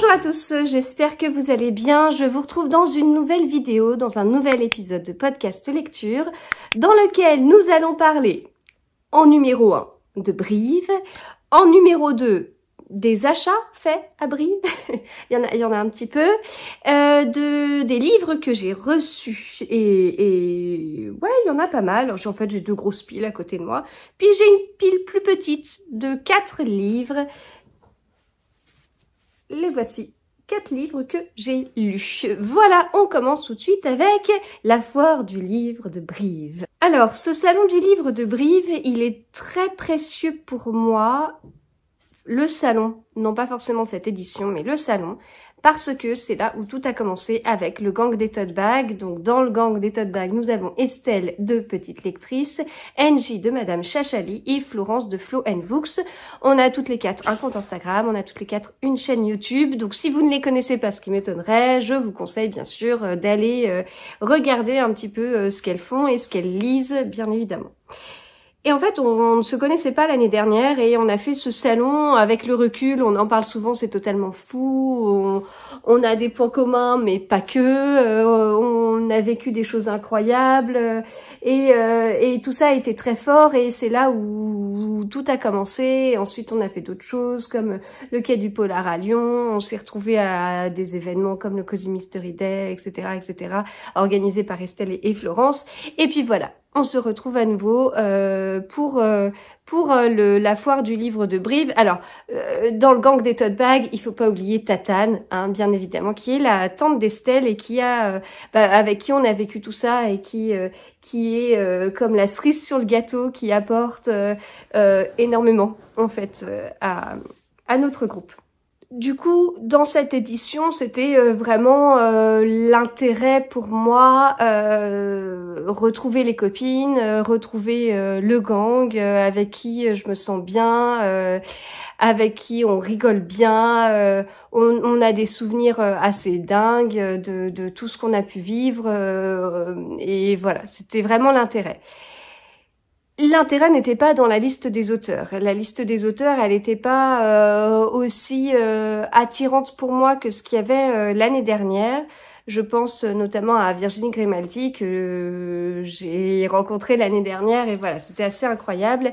Bonjour à tous, j'espère que vous allez bien. Je vous retrouve dans une nouvelle vidéo, dans un nouvel épisode de podcast lecture, dans lequel nous allons parler en numéro 1 de Brive, en numéro 2 des achats faits à Brive, il, y en a, il y en a un petit peu, euh, de, des livres que j'ai reçus, et, et, ouais, il y en a pas mal, en fait j'ai deux grosses piles à côté de moi, puis j'ai une pile plus petite de 4 livres les voici quatre livres que j'ai lus. Voilà, on commence tout de suite avec la foire du livre de Brive. Alors, ce salon du livre de Brive, il est très précieux pour moi. Le salon, non pas forcément cette édition, mais le salon, parce que c'est là où tout a commencé avec le gang des tote bags. Donc dans le gang des tote bags, nous avons Estelle de Petite Lectrice, Angie de Madame Chachali et Florence de Flo Books. On a toutes les quatre un compte Instagram, on a toutes les quatre une chaîne YouTube. Donc si vous ne les connaissez pas, ce qui m'étonnerait, je vous conseille bien sûr euh, d'aller euh, regarder un petit peu euh, ce qu'elles font et ce qu'elles lisent, bien évidemment. Et en fait, on, ne se connaissait pas l'année dernière et on a fait ce salon avec le recul. On en parle souvent, c'est totalement fou on a des points communs, mais pas que. Euh, on a vécu des choses incroyables. Euh, et, euh, et tout ça a été très fort. Et c'est là où, tout a commencé. ensuite, on a fait d'autres choses, comme le quai du Polar à Lyon. On s'est retrouvé à des événements comme le Cosy Mystery Day, etc., etc., organisé par Estelle et Florence. Et puis voilà, on se retrouve à nouveau pour pour euh, le, la foire du livre de Brive. Alors, euh, dans le gang des tote bags, il faut pas oublier Tatane, hein, bien évidemment, qui est la tante d'Estelle et qui a, euh, bah, avec qui on a vécu tout ça et qui qui est comme la cerise sur le gâteau, qui apporte énormément en fait à notre groupe. Du coup, dans cette édition, c'était euh, vraiment euh, l'intérêt pour moi, euh, retrouver les copines, retrouver le gang avec qui je me sens bien, avec qui on rigole bien, on, a des souvenirs assez dingues de, de tout ce qu'on a pu vivre, et voilà, c'était vraiment l'intérêt. L'intérêt n'était pas dans la liste des auteurs. La liste des auteurs, elle n'était pas euh, aussi euh, attirante pour moi que ce qu'il y avait euh, l'année dernière. Je pense notamment à Virginie Grimaldi que j'ai rencontrée l'année dernière et voilà, c'était assez incroyable.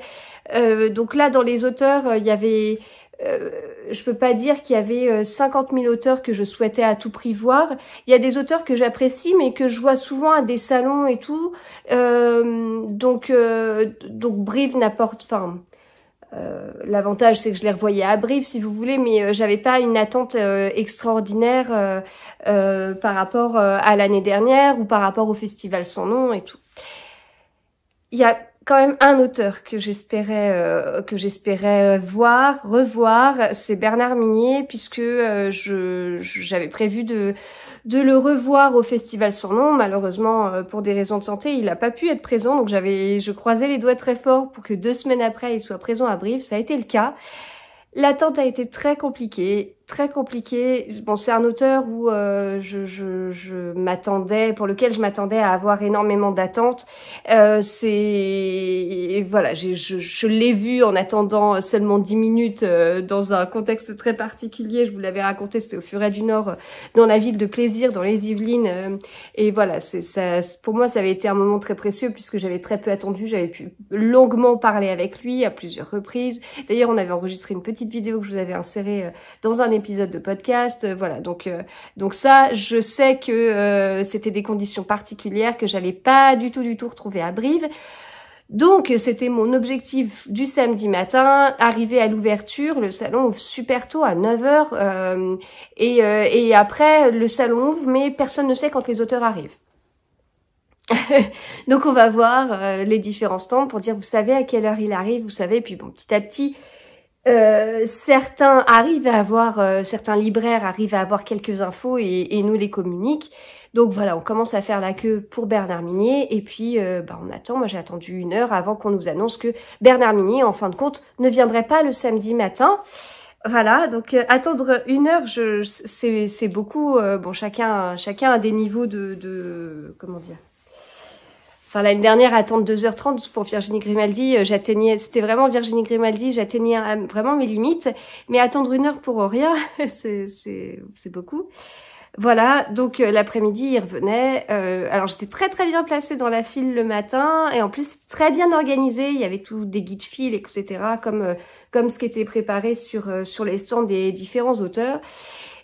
donc là, dans les auteurs, il y avait euh, je peux pas dire qu'il y avait 50 euh, 000 auteurs que je souhaitais à tout prix voir. Il y a des auteurs que j'apprécie, mais que je vois souvent à des salons et tout. Euh, donc, euh, donc Brive n'apporte, enfin, euh, l'avantage c'est que je les revoyais à Brive, si vous voulez, mais j'avais pas une attente extraordinaire par rapport à l'année dernière ou par rapport au festival sans nom et tout. Il y a quand même un auteur que j'espérais euh, que j'espérais voir revoir c'est Bernard Minier puisque euh, je j'avais prévu de de le revoir au festival sans nom malheureusement euh, pour des raisons de santé il n'a pas pu être présent donc j'avais je croisais les doigts très fort pour que deux semaines après il soit présent à Brive ça a été le cas L'attente a été très compliquée très compliqué. Bon, c'est un auteur où euh, je, m'attendais, pour lequel je m'attendais à avoir énormément d'attentes. Euh, c'est voilà, je, l'ai vu en attendant seulement dix minutes euh, dans un contexte très particulier. Je vous l'avais raconté, c'était au Furet du Nord, dans la ville de Plaisir, dans les Yvelines. et voilà, c'est ça. Pour moi, ça avait été un moment très précieux puisque j'avais très peu attendu. J'avais pu longuement parler avec lui à plusieurs reprises. D'ailleurs, on avait enregistré une petite vidéo que je vous avais insérée dans un épisode de podcast, euh, voilà. Donc euh, donc ça, je sais que euh, c'était des conditions particulières que j'allais pas du tout du tout retrouver à Brive. Donc c'était mon objectif du samedi matin, arriver à l'ouverture, le salon ouvre super tôt à 9h et, et, après le salon ouvre mais personne ne sait quand les auteurs arrivent. Donc on va voir les différents stands pour dire vous savez à quelle heure il arrive, vous savez, puis bon petit à petit euh, certains arrivent à avoir, euh, certains libraires arrivent à avoir quelques infos et, nous les communiquent. Donc voilà, on commence à faire la queue pour Bernard Minier et puis euh, bah, on attend. Moi j'ai attendu une heure avant qu'on nous annonce que Bernard Minier, en fin de compte, ne viendrait pas le samedi matin. Voilà, donc attendre une heure, je, c'est, beaucoup. bon, chacun, chacun a des niveaux de, de comment dire, Enfin, l'année dernière, attendre 2h30 pour Virginie Grimaldi, euh, j'atteignais, c'était vraiment Virginie Grimaldi, j'atteignais euh, vraiment mes limites. Mais attendre une heure pour rien, c'est beaucoup. Voilà, donc euh, l'après-midi, il revenait. alors j'étais très très bien placée dans la file le matin et en plus très bien organisé. Il y avait tout des guides files, etc. Comme comme ce qui était préparé sur sur les stands des différents auteurs.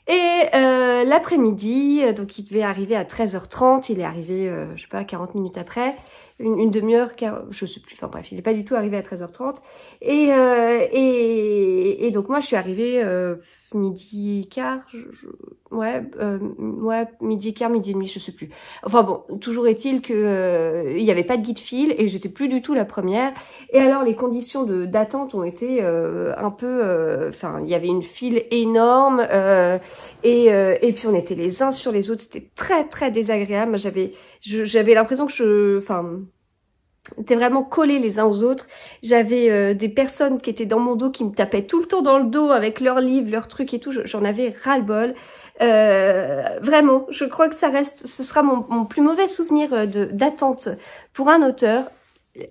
Et euh, l'après-midi, euh, donc il devait arriver à 13h30, il est arrivé, euh, je sais pas, 40 minutes après, une, demi-heure, je sais plus, enfin bref, il n'est pas du tout arrivé à 13h30. Et, et, donc moi, je suis arrivée midi quart, je, ouais, euh, ouais, midi et quart, midi et demi, je sais plus. Enfin bon, toujours est-il que euh, il n'y avait pas de guide fil et j'étais plus du tout la première. Et alors les conditions de d'attente ont été euh, un peu, euh, enfin il y avait une file énorme euh, et et puis on était les uns sur les autres, c'était très très désagréable. J'avais j'avais l'impression que je, enfin était vraiment collés les uns aux autres. J'avais des personnes qui étaient dans mon dos qui me tapaient tout le temps dans le dos avec leurs livres, leurs trucs et tout. J'en avais ras-le-bol. Euh, vraiment, je crois que ça reste, ce sera mon, plus mauvais souvenir euh, d'attente pour un auteur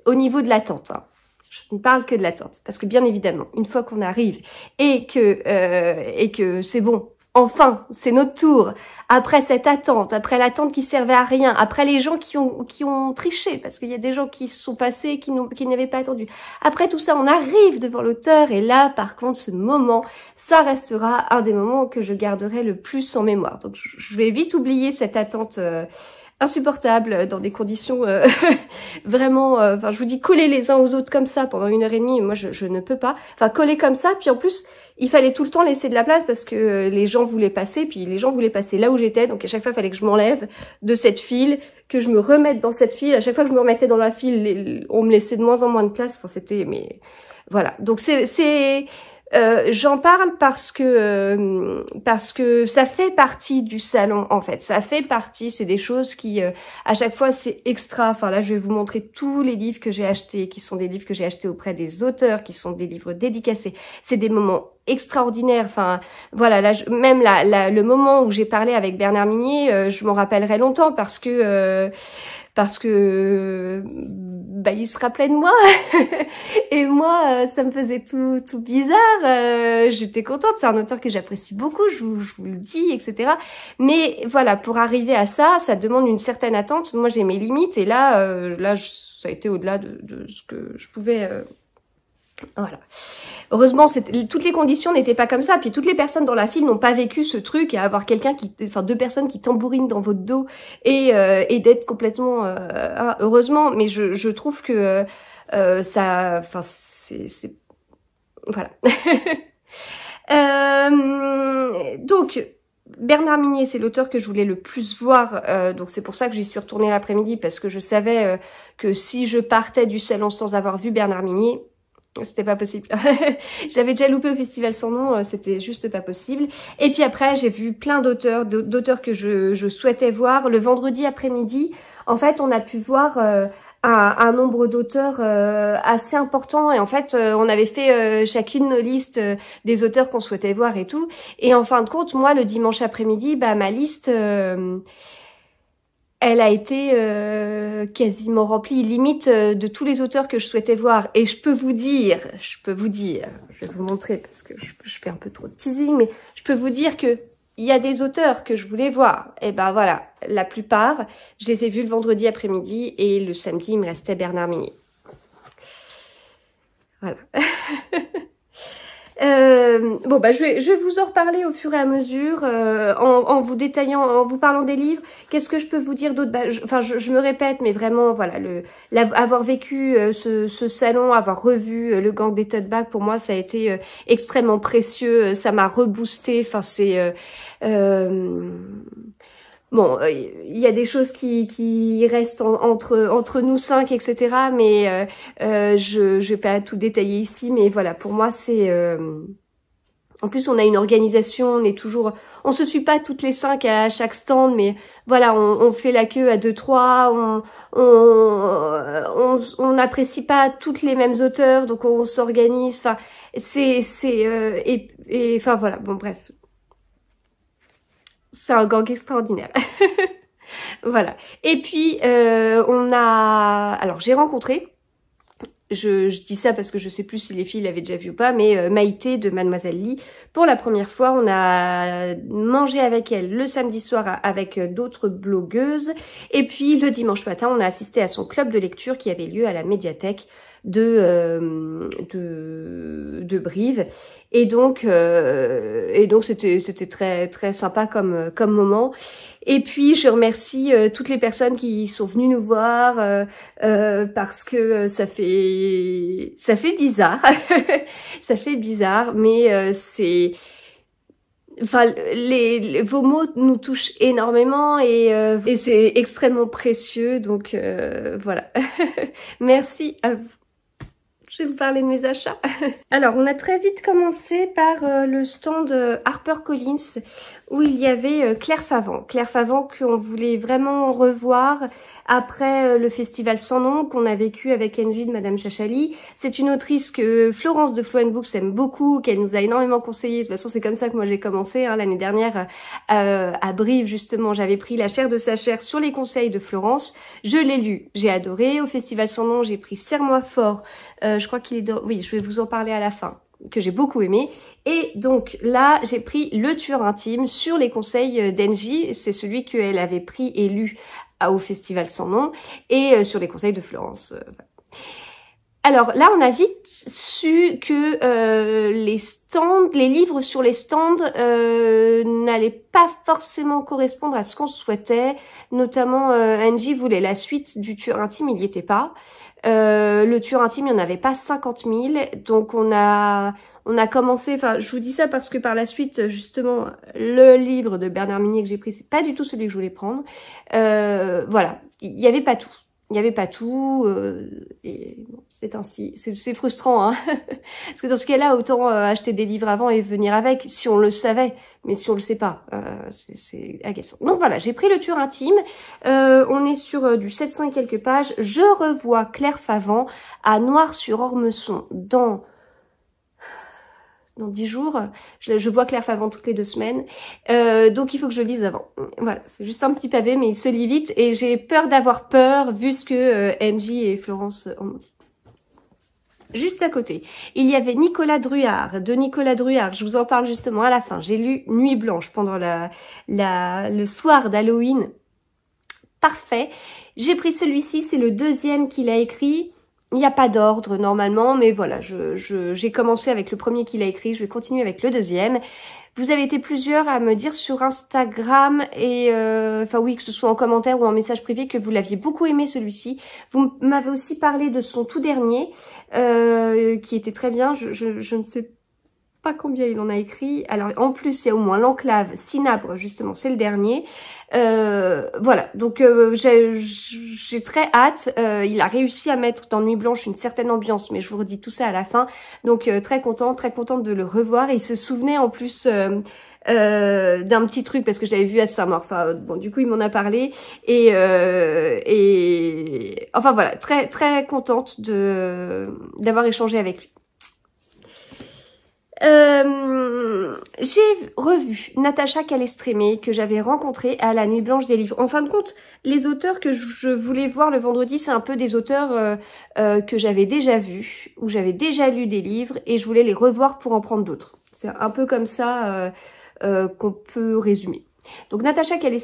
au niveau de l'attente. Hein. Je ne parle que de l'attente, parce que bien évidemment, une fois qu'on arrive et que euh, et que c'est bon, Enfin, c'est notre tour. Après cette attente, après l'attente qui servait à rien, après les gens qui ont, triché, parce qu'il y a des gens qui se sont passés, qui, qui n'avaient pas attendu. Après tout ça, on arrive devant l'auteur et là, par contre, ce moment, ça restera un des moments que je garderai le plus en mémoire. Donc, je vais vite oublier cette attente euh, insupportable euh, dans des conditions euh, vraiment, enfin, je vous dis, coller les uns aux autres comme ça pendant une heure et demie, moi, je, je ne peux pas. Enfin, coller comme ça, puis en plus, il fallait tout le temps laisser de la place parce que les gens voulaient passer, puis les gens voulaient passer là où j'étais, donc à chaque fois, il fallait que je m'enlève de cette file, que je me remette dans cette file. À chaque fois que je me remettais dans la file, on me laissait de moins en moins de place. Enfin, c'était, mais voilà. Donc c'est euh, j'en parle parce que euh, parce que ça fait partie du salon en fait. Ça fait partie. C'est des choses qui euh, à chaque fois c'est extra. Enfin là, je vais vous montrer tous les livres que j'ai achetés, qui sont des livres que j'ai achetés auprès des auteurs, qui sont des livres dédicacés. C'est des moments extraordinaires, Enfin, voilà, là, je, même la, le moment où j'ai parlé avec Bernard Minier, je m'en rappellerai longtemps parce que parce que bah, il se rappelait de moi et moi euh, ça me faisait tout tout bizarre euh, j'étais contente c'est un auteur que j'apprécie beaucoup je vous, je vous, le dis etc mais voilà pour arriver à ça ça demande une certaine attente moi j'ai mes limites et là euh, là ça a été au-delà de, ce que je pouvais voilà. Heureusement, toutes les conditions n'étaient pas comme ça. Puis toutes les personnes dans la file n'ont pas vécu ce truc à avoir quelqu'un qui, enfin deux personnes qui tambourinent dans votre dos et, euh, d'être complètement. Euh, ah, heureusement, mais je, trouve que euh, ça, enfin c'est, voilà. donc Bernard Minier, c'est l'auteur que je voulais le plus voir, donc c'est pour ça que j'y suis retournée l'après-midi, parce que je savais que si je partais du salon sans avoir vu Bernard Minier, c'était pas possible. J'avais déjà loupé au festival sans nom, euh, c'était juste pas possible. Et puis après, j'ai vu plein d'auteurs, d'auteurs que je, je, souhaitais voir. Le vendredi après-midi, en fait, on a pu voir euh, un, nombre d'auteurs euh, assez important. Et en fait, on avait fait chacune nos listes des auteurs qu'on souhaitait voir et tout. Et en fin de compte, moi, le dimanche après-midi, bah ma liste elle a été euh, quasiment remplie, limite euh, de tous les auteurs que je souhaitais voir. Et je peux vous dire, je peux vous dire, je vais vous montrer parce que je, fais un peu trop de teasing, mais je peux vous dire que il y a des auteurs que je voulais voir. Et eh ben voilà, la plupart, je les ai vus le vendredi après-midi et le samedi, il me restait Bernard Minier. Voilà. Euh, bon, bah, je vais, je vous en reparler au fur et à mesure, euh, en, en, vous détaillant, en vous parlant des livres. Qu'est-ce que je peux vous dire d'autre bah, Enfin, je, me répète, mais vraiment, voilà, le, avoir vécu euh, ce, ce, salon, avoir revu le gang des tote pour moi, ça a été extrêmement précieux. Ça m'a reboosté. Enfin, c'est Bon, euh, il y a des choses qui, qui restent entre, entre nous cinq, etc. Mais euh, euh, je ne vais pas tout détailler ici. Mais voilà, pour moi, c'est... En plus, on a une organisation, on est toujours, on se suit pas toutes les cinq à chaque stand, mais voilà, on, on fait la queue à deux trois, on on on n'apprécie pas toutes les mêmes auteurs, donc on s'organise. Enfin, c'est c'est et et enfin voilà, bon bref, un gang extraordinaire. voilà. Et puis, euh, on a... Alors, j'ai rencontré... Je, dis ça parce que je sais plus si les filles l'avaient déjà vu ou pas, mais euh, Maïté de Mademoiselle Lee, pour la première fois, on a mangé avec elle le samedi soir avec d'autres blogueuses. Et puis le dimanche matin, on a assisté à son club de lecture qui avait lieu à la médiathèque de euh, Brive. Et donc, euh, et donc c'était c'était très très sympa comme comme moment. Et puis je remercie euh, toutes les personnes qui sont venues nous voir euh, euh parce que ça fait ça fait bizarre, ça fait bizarre, mais euh, c'est Enfin, les, vos mots nous touchent énormément et, et c'est extrêmement précieux, donc voilà. Merci à vous vous parler de mes achats. Alors, on a très vite commencé par euh, le stand Harper euh, HarperCollins où il y avait euh, Claire Favant. Claire Favant qu'on voulait vraiment revoir après le festival sans nom qu'on a vécu avec Angie de Madame Chachali. C'est une autrice que Florence de Fluent Books aime beaucoup, qu'elle nous a énormément conseillé. De toute façon, c'est comme ça que moi j'ai commencé hein. l'année dernière à Brive justement. J'avais pris La chair de sa chair sur les conseils de Florence. Je l'ai lu, j'ai adoré. Au festival sans nom, j'ai pris Serre-moi fort euh, je crois qu'il est Oui, je vais vous en parler à la fin que j'ai beaucoup aimé. Et donc là, j'ai pris Le tueur intime sur les conseils euh, d'Engie. C'est celui qu'elle avait pris et lu au Festival sans nom et euh, sur les conseils de Florence. Alors là, on a vite su que les stands, les livres sur les stands n'allaient pas forcément correspondre à ce qu'on souhaitait. Notamment, Angie voulait la suite du tueur intime, il n'y était pas. Euh, le tueur intime, il n'y en avait pas 50 000. Donc on a, on a commencé, enfin je vous dis ça parce que par la suite, justement, le livre de Bernard Minier que j'ai pris, c'est pas du tout celui que je voulais prendre. Euh, voilà, il n'y avait pas tout il n'y avait pas tout, euh, et c'est ainsi. C'est frustrant, hein Parce que dans ce cas-là, autant euh, acheter des livres avant et venir avec, si on le savait, mais si on le sait pas, euh, c'est agaçant. Donc voilà, j'ai pris le tueur intime, on est sur du 700 et quelques pages, je revois Claire Favant à Noir sur Ormeçon dans dans dix jours. Je, vois Claire Favant toutes les deux semaines. Euh, donc il faut que je lise avant. Voilà, c'est juste un petit pavé, mais il se lit vite. Et j'ai peur d'avoir peur, vu ce que euh, Angie et Florence ont dit. Juste à côté, il y avait Nicolas Druard, de Nicolas Druard, je vous en parle justement à la fin. J'ai lu Nuit Blanche pendant la, la le soir d'Halloween. Parfait. J'ai pris celui-ci, c'est le deuxième qu'il a écrit. Il n'y a pas d'ordre normalement, mais voilà, j'ai commencé avec le premier qu'il a écrit, je vais continuer avec le deuxième. Vous avez été plusieurs à me dire sur Instagram et euh, enfin oui que ce soit en commentaire ou en message privé que vous l'aviez beaucoup aimé celui-ci. Vous m'avez aussi parlé de son tout dernier euh, qui était très bien. Je, je ne sais pas pas combien il en a écrit. Alors en plus, il y a au moins l'enclave, Sinabre justement, c'est le dernier. Euh, voilà, donc euh, j'ai très hâte. Euh, il a réussi à mettre dans Nuit Blanche une certaine ambiance, mais je vous redis tout ça à la fin. Donc très content très contente de le revoir. il se souvenait en plus... d'un petit truc parce que j'avais vu à saint mort. Enfin, bon, du coup, il m'en a parlé et et enfin voilà, très très contente de d'avoir échangé avec lui. Euh, j'ai revu Natacha Calestrémé que j'avais rencontrée à la Nuit Blanche des Livres. En fin de compte, les auteurs que je voulais voir le vendredi, c'est un peu des auteurs euh, euh, que j'avais déjà vus, où j'avais déjà lu des livres et je voulais les revoir pour en prendre d'autres. C'est un peu comme ça qu'on peut résumer. Donc Natacha qu'elle est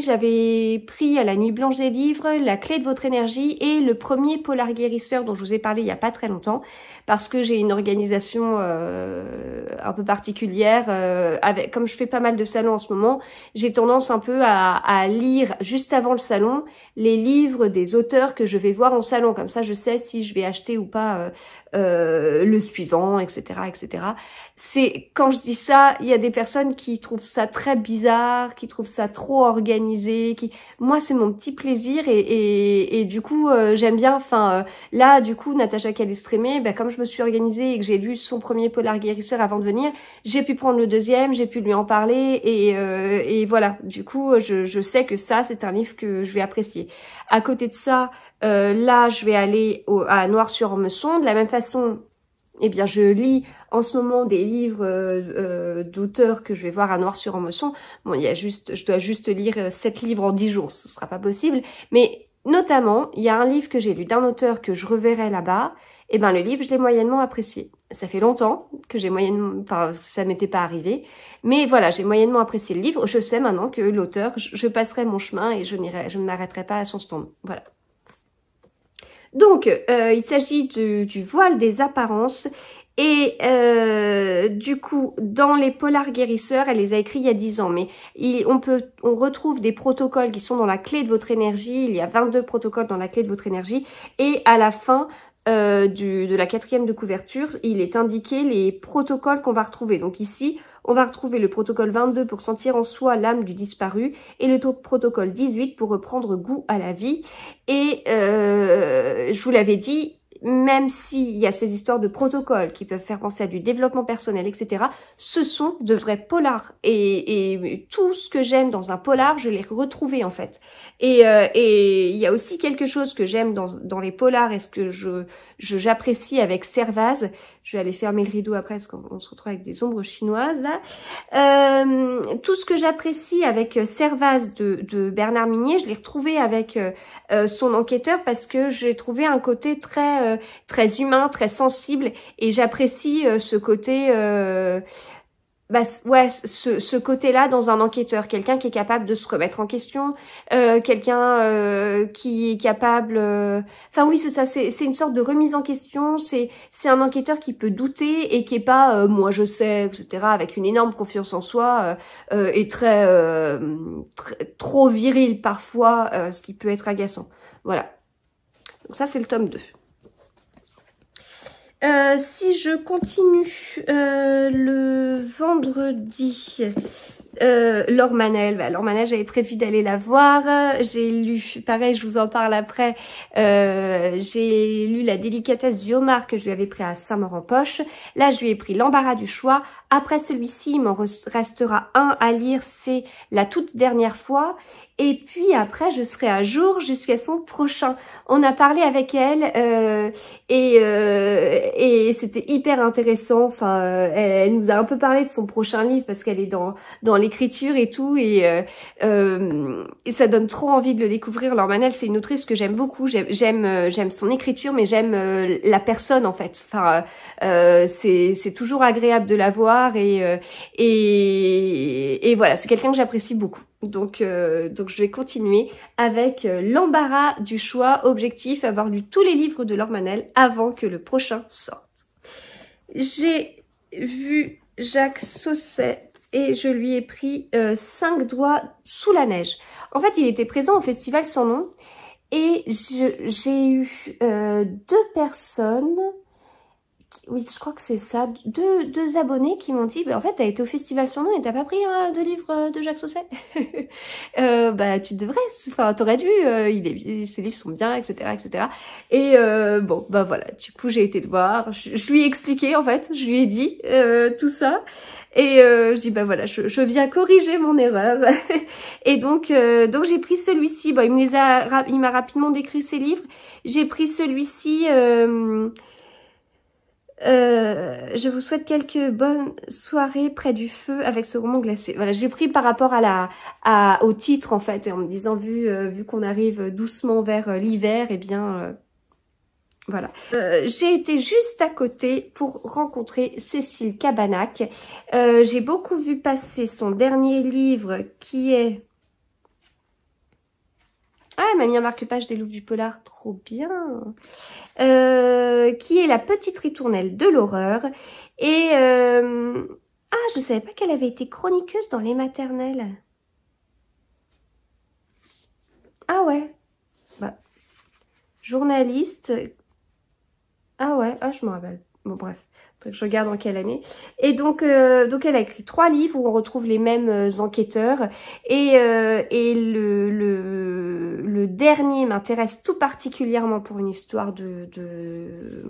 j'avais pris à la Nuit Blanche des Livres, La Clé de Votre Énergie et le premier Polar Guérisseur dont je vous ai parlé il n'y a pas très longtemps parce que j'ai une organisation euh, un peu particulière. Euh, avec, comme je fais pas mal de salons en ce moment, j'ai tendance un peu à, à, lire juste avant le salon les livres des auteurs que je vais voir en salon. Comme ça, je sais si je vais acheter ou pas euh, euh, le suivant, etc., etc. C'est quand je dis ça, il y a des personnes qui trouvent ça très bizarre, qui trouvent ça trop organisé. Qui, moi, c'est mon petit plaisir et, et, du coup, euh, j'aime bien. Enfin, euh, là, du coup, Natacha Calestrémé, ben, comme je me suis organisée et que j'ai lu son premier polar guérisseur avant de venir, j'ai pu prendre le deuxième, j'ai pu lui en parler et, et voilà. Du coup, je, je sais que ça, c'est un livre que je vais apprécier. À côté de ça. Euh, là, je vais aller à Noir-sur-Meçon. De la même façon, eh bien, je lis en ce moment des livres euh, euh, d'auteurs que je vais voir à Noir-sur-Meçon. Bon, il y a juste, je dois juste lire sept livres en dix jours, ce ne sera pas possible. Mais notamment, il y a un livre que j'ai lu d'un auteur que je reverrai là-bas. Eh ben, le livre, je l'ai moyennement apprécié. Ça fait longtemps que j'ai moyennement, enfin, ça m'était pas arrivé. Mais voilà, j'ai moyennement apprécié le livre. Je sais maintenant que l'auteur, je, passerai mon chemin et je n'irai, je ne m'arrêterai pas à son stand. Voilà. Donc, euh, il s'agit du, voile des apparences. Et euh, du coup, dans les polars guérisseurs, elle les a écrits il y a 10 ans, mais on, peut, on retrouve des protocoles qui sont dans la clé de votre énergie. Il y a 22 protocoles dans la clé de votre énergie. Et à la fin, euh, de la quatrième de couverture, il est indiqué les protocoles qu'on va retrouver. Donc ici, on va retrouver le protocole 22 pour sentir en soi l'âme du disparu et le protocole 18 pour reprendre goût à la vie. Et euh, je vous l'avais dit, même s'il y a ces histoires de protocoles qui peuvent faire penser à du développement personnel, etc., ce sont de vrais polars. Et, tout ce que j'aime dans un polar, je l'ai retrouvé en fait. Et euh, il y a aussi quelque chose que j'aime dans, dans les polars et ce que je, j'apprécie avec Servaz. Je vais aller fermer le rideau après parce qu'on se retrouve avec des ombres chinoises là. Euh, tout ce que j'apprécie avec euh, Servaz de, de, Bernard Minier, je l'ai retrouvé avec euh, euh, son enquêteur parce que j'ai trouvé un côté très très humain, très sensible et j'apprécie ce côté bah, ouais, ce, ce côté-là dans un enquêteur, quelqu'un qui est capable de se remettre en question, euh, quelqu'un euh, qui est capable. Euh, enfin oui, c'est ça, c'est une sorte de remise en question. C'est c'est un enquêteur qui peut douter et qui est pas moi je sais, etc. Avec une énorme confiance en soi et très, trop viril parfois, ce qui peut être agaçant. Voilà. Donc ça c'est le tome 2. Euh, si je continue euh, le vendredi, euh, bah, Laure Manel, j'avais prévu d'aller la voir. J'ai lu, pareil, je vous en parle après. Euh, j'ai lu La délicatesse du homard que je lui avais pris à Saint-Maur-en-Poche. Là, je lui ai pris L'embarras du choix après celui-ci, il m'en restera un à lire, c'est la toute dernière fois. Et puis après, je serai à jour jusqu'à son prochain. On a parlé avec elle euh, et, euh, et c'était hyper intéressant. Enfin, euh, elle, nous a un peu parlé de son prochain livre parce qu'elle est dans dans l'écriture et tout. Et, euh, euh, ça donne trop envie de le découvrir. Laure Manel, c'est une autrice que j'aime beaucoup. J'aime j'aime son écriture, mais j'aime la personne en fait. Enfin, c'est c'est toujours agréable de la voir euh, et, voilà, c'est quelqu'un que j'apprécie beaucoup. Donc, euh, donc je vais continuer avec euh, l'embarras du choix, objectif, avoir lu tous les livres de Lormanel avant que le prochain sorte. J'ai vu Jacques Sausset et je lui ai pris 5 doigts sous la neige. En fait, il était présent au festival sans nom et j'ai eu deux personnes oui, je crois que c'est ça, deux, deux, abonnés qui m'ont dit ben en fait, t'as été au festival sur nom et t'as pas pris hein, de livres euh, de Jacques Sausset euh, Bah, tu devrais, enfin, t'aurais dû, euh, il est, ses livres sont bien, etc. etc. Et euh, bon, bah voilà, du coup, j'ai été le voir, je, lui ai expliqué en fait, je lui ai dit tout ça. Et euh, je dis bah voilà, je, je viens corriger mon erreur. et donc donc j'ai pris celui-ci. Bon, il les il m'a rapidement décrit ses livres. J'ai pris celui-ci. Euh, euh, je vous souhaite quelques bonnes soirées près du feu avec ce roman glacé. Voilà, j'ai pris par rapport à la, au titre en fait, et en me disant vu, euh, vu qu'on arrive doucement vers euh, l'hiver, et eh bien voilà. j'ai été juste à côté pour rencontrer Cécile Cabanac. j'ai beaucoup vu passer son dernier livre qui est ah, elle m'a mis marque-page des Loups du Polar, trop bien euh, qui est la petite ritournelle de l'horreur. Et... Euh, ah, je ne savais pas qu'elle avait été chroniqueuse dans les maternelles. Ah ouais. Bah, journaliste. Ah ouais, ah, je me rappelle. Bon, bref je regarde en quelle année. Et donc, euh, donc elle a écrit trois livres où on retrouve les mêmes euh, enquêteurs. Et, euh, et le, le, le dernier m'intéresse tout particulièrement pour une histoire de, de,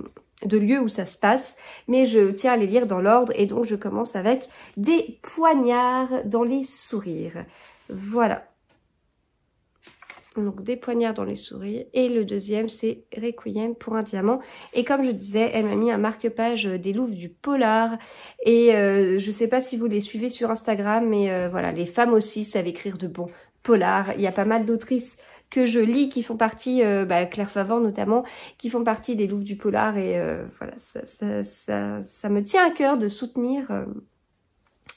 de lieu où ça se passe. Mais je tiens à les lire dans l'ordre. Et donc, je commence avec Des poignards dans les sourires. Voilà donc des poignards dans les souris. Et le deuxième, c'est Requiem pour un diamant. Et comme je disais, elle m'a mis un marque-page euh, des louves du polar. Et je euh, je sais pas si vous les suivez sur Instagram, mais euh, voilà, les femmes aussi savent écrire de bons polars. Il y a pas mal d'autrices que je lis qui font partie, bah, Claire Favor notamment, qui font partie des louves du polar. Et voilà, ça, me tient à cœur de soutenir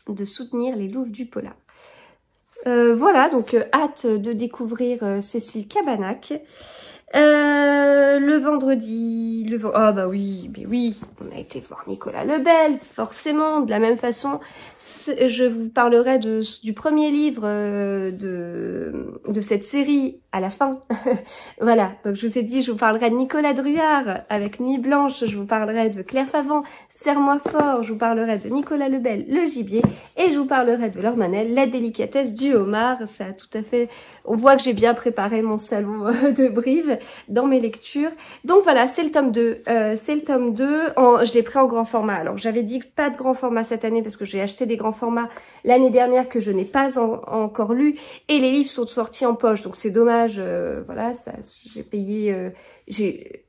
de soutenir les louves du polar. Euh, voilà, donc euh, hâte de découvrir euh, Cécile Cabanac. Euh, le vendredi, le ah bah oui, oui, on a été voir Nicolas Lebel, forcément, de la même façon je vous parlerai de, du premier livre euh, de, de cette série à la fin. voilà, donc je vous ai dit, je vous parlerai de Nicolas Druard avec Nuit Blanche, je vous parlerai de Claire Favant, Serre-moi fort, je vous parlerai de Nicolas Lebel, Le Gibier, et je vous parlerai de L'Ormanel La délicatesse du homard. Ça a tout à fait... On voit que j'ai bien préparé mon salon de Brive dans mes lectures. Donc voilà, c'est le tome 2. Euh, c'est le tome 2. En... Je l'ai pris en grand format. Alors j'avais dit pas de grand format cette année parce que j'ai acheté grands formats l'année dernière que je n'ai pas encore lu. Et les livres sont sortis en poche, donc c'est dommage. Euh, voilà, ça, j'ai payé... Euh, j'ai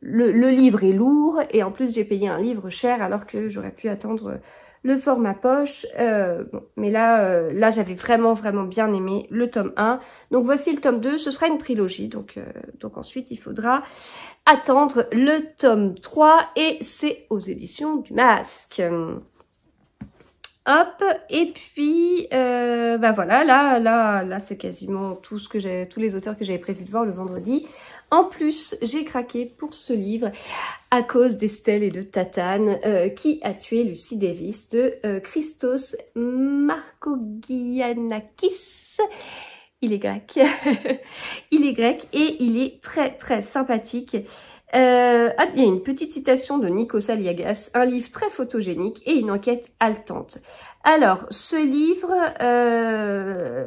le, livre est lourd et en plus j'ai payé un livre cher alors que j'aurais pu attendre le format poche. Euh, mais là, là j'avais vraiment, vraiment bien aimé le tome 1. Donc voici le tome 2. Ce sera une trilogie. Donc, donc ensuite, il faudra attendre le tome 3 et c'est aux éditions du masque. Hop, et puis, euh, bah voilà, là, là, là, c'est quasiment tout ce que j'ai, tous les auteurs que j'avais prévu de voir le vendredi. En plus, j'ai craqué pour ce livre à cause d'Estelle et de Tatane, euh, qui a tué Lucy Davis, de euh, Christos Marcogianakis. Il est grec. il est grec et il est très très sympathique. Euh, ah, il y a une petite citation de Nico Aliagas, un livre très photogénique et une enquête haletante. Alors, ce livre, euh,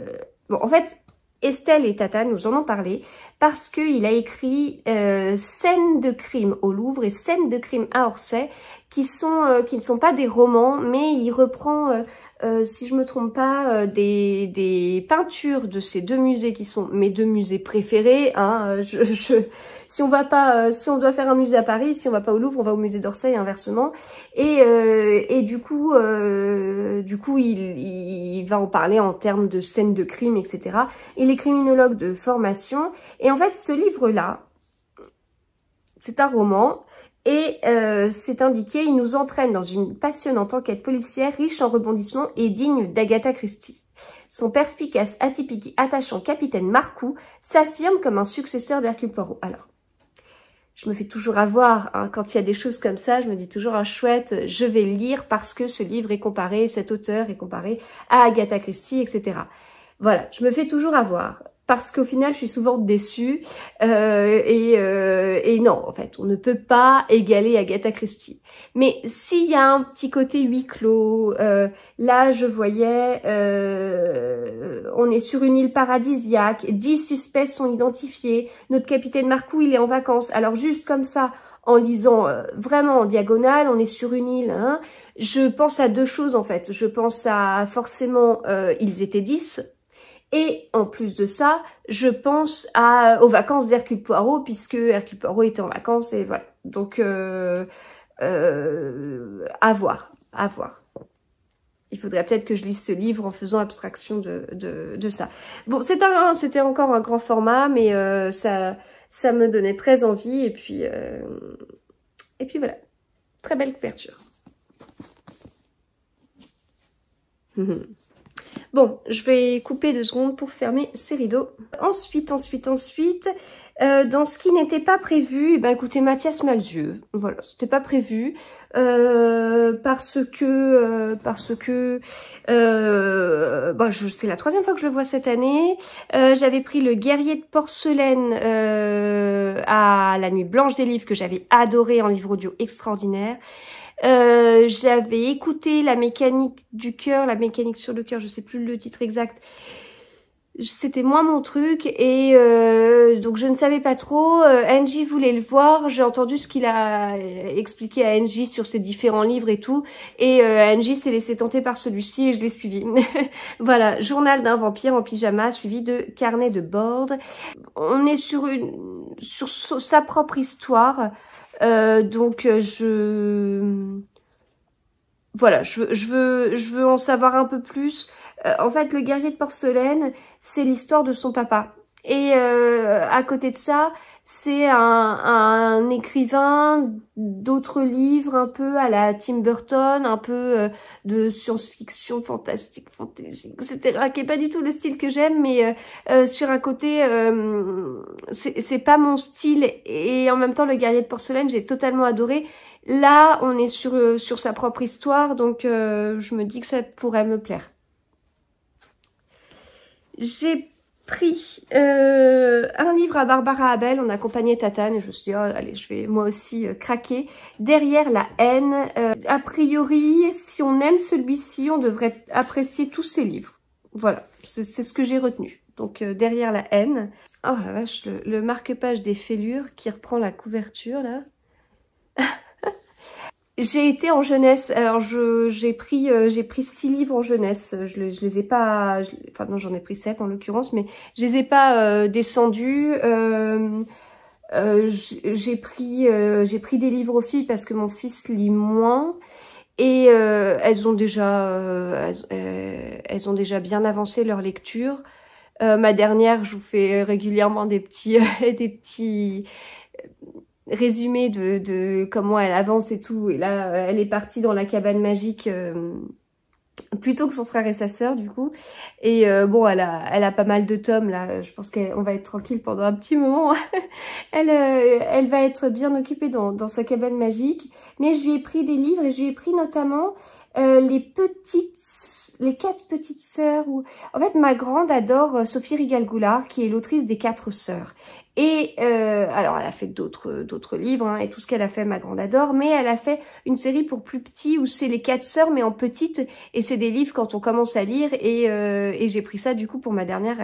bon, en fait, Estelle et Tata nous en ont parlé parce qu'il a écrit euh, Scènes de crime au Louvre et Scènes de crime à Orsay qui, sont, qui ne sont pas des romans, mais il reprend euh, si je me trompe pas, euh, des, des, peintures de ces deux musées qui sont mes deux musées préférés. Hein, euh, si on va pas, si on doit faire un musée à Paris, si on va pas au Louvre, on va au musée d'Orsay, inversement. Et, et du coup, du coup, il, il, va en parler en termes de scènes de crime, etc. Il est criminologue de formation. Et en fait, ce livre-là, c'est un roman et euh, c'est indiqué, il nous entraîne dans une passionnante enquête policière riche en rebondissements et digne d'Agatha Christie. Son perspicace, atypique attachant capitaine Marcoux s'affirme comme un successeur d'Hercule Poirot. Alors, je me fais toujours avoir hein, quand il y a des choses comme ça, je me dis toujours ah, chouette, je vais lire parce que ce livre est comparé, cet auteur est comparé à Agatha Christie, etc. Voilà, je me fais toujours avoir parce qu'au final, je suis souvent déçue. Euh, euh, et, non, en fait, on ne peut pas égaler Agatha Christie. Mais s'il y a un petit côté huis clos, euh, là, je voyais, on est sur une île paradisiaque, 10 suspects sont identifiés, notre capitaine Marcou, il est en vacances. Alors juste comme ça, en lisant vraiment en diagonale, on est sur une île, hein. je pense à deux choses en fait. Je pense à forcément, ils étaient dix, et en plus de ça, je pense à, aux vacances d'Hercule Poirot, puisque Hercule Poirot était en vacances, et voilà. Donc, euh, euh, à voir, à voir. Il faudrait peut-être que je lise ce livre en faisant abstraction de, de, de ça. Bon, c'était encore un grand format, mais euh, ça, ça me donnait très envie, et puis, euh, et puis voilà. Très belle couverture. Bon, je vais couper deux secondes pour fermer ces rideaux. Ensuite, ensuite, ensuite, euh, dans ce qui n'était pas prévu, eh ben écoutez, Mathias Malzieu, voilà, c'était pas prévu euh, parce que euh, parce que bah, c'est la troisième fois que je le vois cette année. j'avais pris le Guerrier de porcelaine à la Nuit Blanche des livres que j'avais adoré en livre audio extraordinaire. Euh, j'avais écouté La mécanique du cœur, La mécanique sur le cœur, je sais plus le titre exact. C'était moins mon truc et euh, donc je ne savais pas trop. Euh, Angie voulait le voir, j'ai entendu ce qu'il a expliqué à Angie sur ses différents livres et tout. Et Angie s'est laissé tenter par celui-ci et je l'ai suivi. voilà, journal d'un vampire en pyjama suivi de carnet de bord. On est sur, une, sur sa propre histoire euh, donc euh, je voilà, je, je, veux, je veux en savoir un peu plus. Euh, en fait, le guerrier de porcelaine, c'est l'histoire de son papa. Et à côté de ça, c'est un, écrivain d'autres livres un peu à la Tim Burton, un peu euh, de science-fiction, fantastique, fantasy, etc. qui est pas du tout le style que j'aime, mais euh, euh, sur un côté, c'est pas mon style. Et en même temps, Le Guerrier de Porcelaine, j'ai totalement adoré. Là, on est sur, sur sa propre histoire, donc je me dis que ça pourrait me plaire. J'ai pris euh, un livre à Barbara Abel, on accompagnait Tatane, et je me suis dit, oh, allez, je vais moi aussi euh, craquer. Derrière la haine, euh, a priori, si on aime celui-ci, on devrait apprécier tous ses livres. Voilà, c'est ce que j'ai retenu. Donc, derrière la haine. Oh la vache, le, le marque-page des fêlures qui reprend la couverture, là. J'ai été en jeunesse, alors j'ai pris euh, j'ai pris six livres en jeunesse. Je, les, les ai pas, enfin non j'en ai pris sept en l'occurrence, mais je les ai pas euh, descendus. Euh, j'ai pris j'ai pris des livres aux filles parce que mon fils lit moins et elles ont déjà elles, ont déjà bien avancé leur lecture. ma dernière, je vous fais régulièrement des petits des petits résumé de, comment elle avance et tout. Et là, elle est partie dans la cabane magique euh, plutôt que son frère et sa sœur, du coup. Et euh, bon, elle a, elle a pas mal de tomes, là. Je pense qu'on va être tranquille pendant un petit moment. elle, euh, elle va être bien occupée dans, sa cabane magique. Mais je lui ai pris des livres et je lui ai pris notamment... les petites, les quatre petites sœurs. Ou... En fait, ma grande adore Sophie Rigal-Goulard, qui est l'autrice des quatre sœurs. Et euh, alors, elle a fait d'autres euh, livres hein, et tout ce qu'elle a fait, ma grande adore. Mais elle a fait une série pour plus petits où c'est les quatre sœurs mais en petite. Et c'est des livres quand on commence à lire. Et, euh, j'ai pris ça du coup pour ma dernière.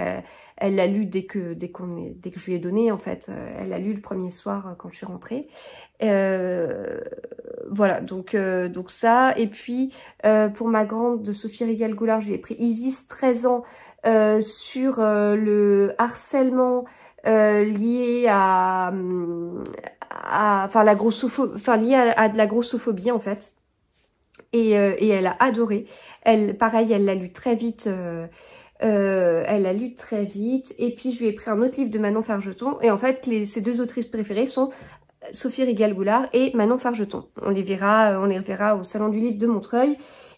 Elle l'a lu dès que dès dès que je lui ai donné en fait. Elle l'a lu le premier soir quand je suis rentrée. voilà, donc donc ça. Et puis pour ma grande de Sophie Rigal-Goulard, je lui ai pris Isis, 13 ans, sur le harcèlement euh, liée à, enfin, la grossophobie, enfin, à, de la grossophobie en fait. Et, euh, et, elle a adoré. Elle, pareil, elle l'a lu très vite. Euh, elle a lu très vite. Et puis, je lui ai pris un autre livre de Manon Fargeton. Et en fait, les, ses deux autrices préférées sont Sophie rigal goulard et Manon Fargeton. On les verra, on les reverra au Salon du Livre de Montreuil.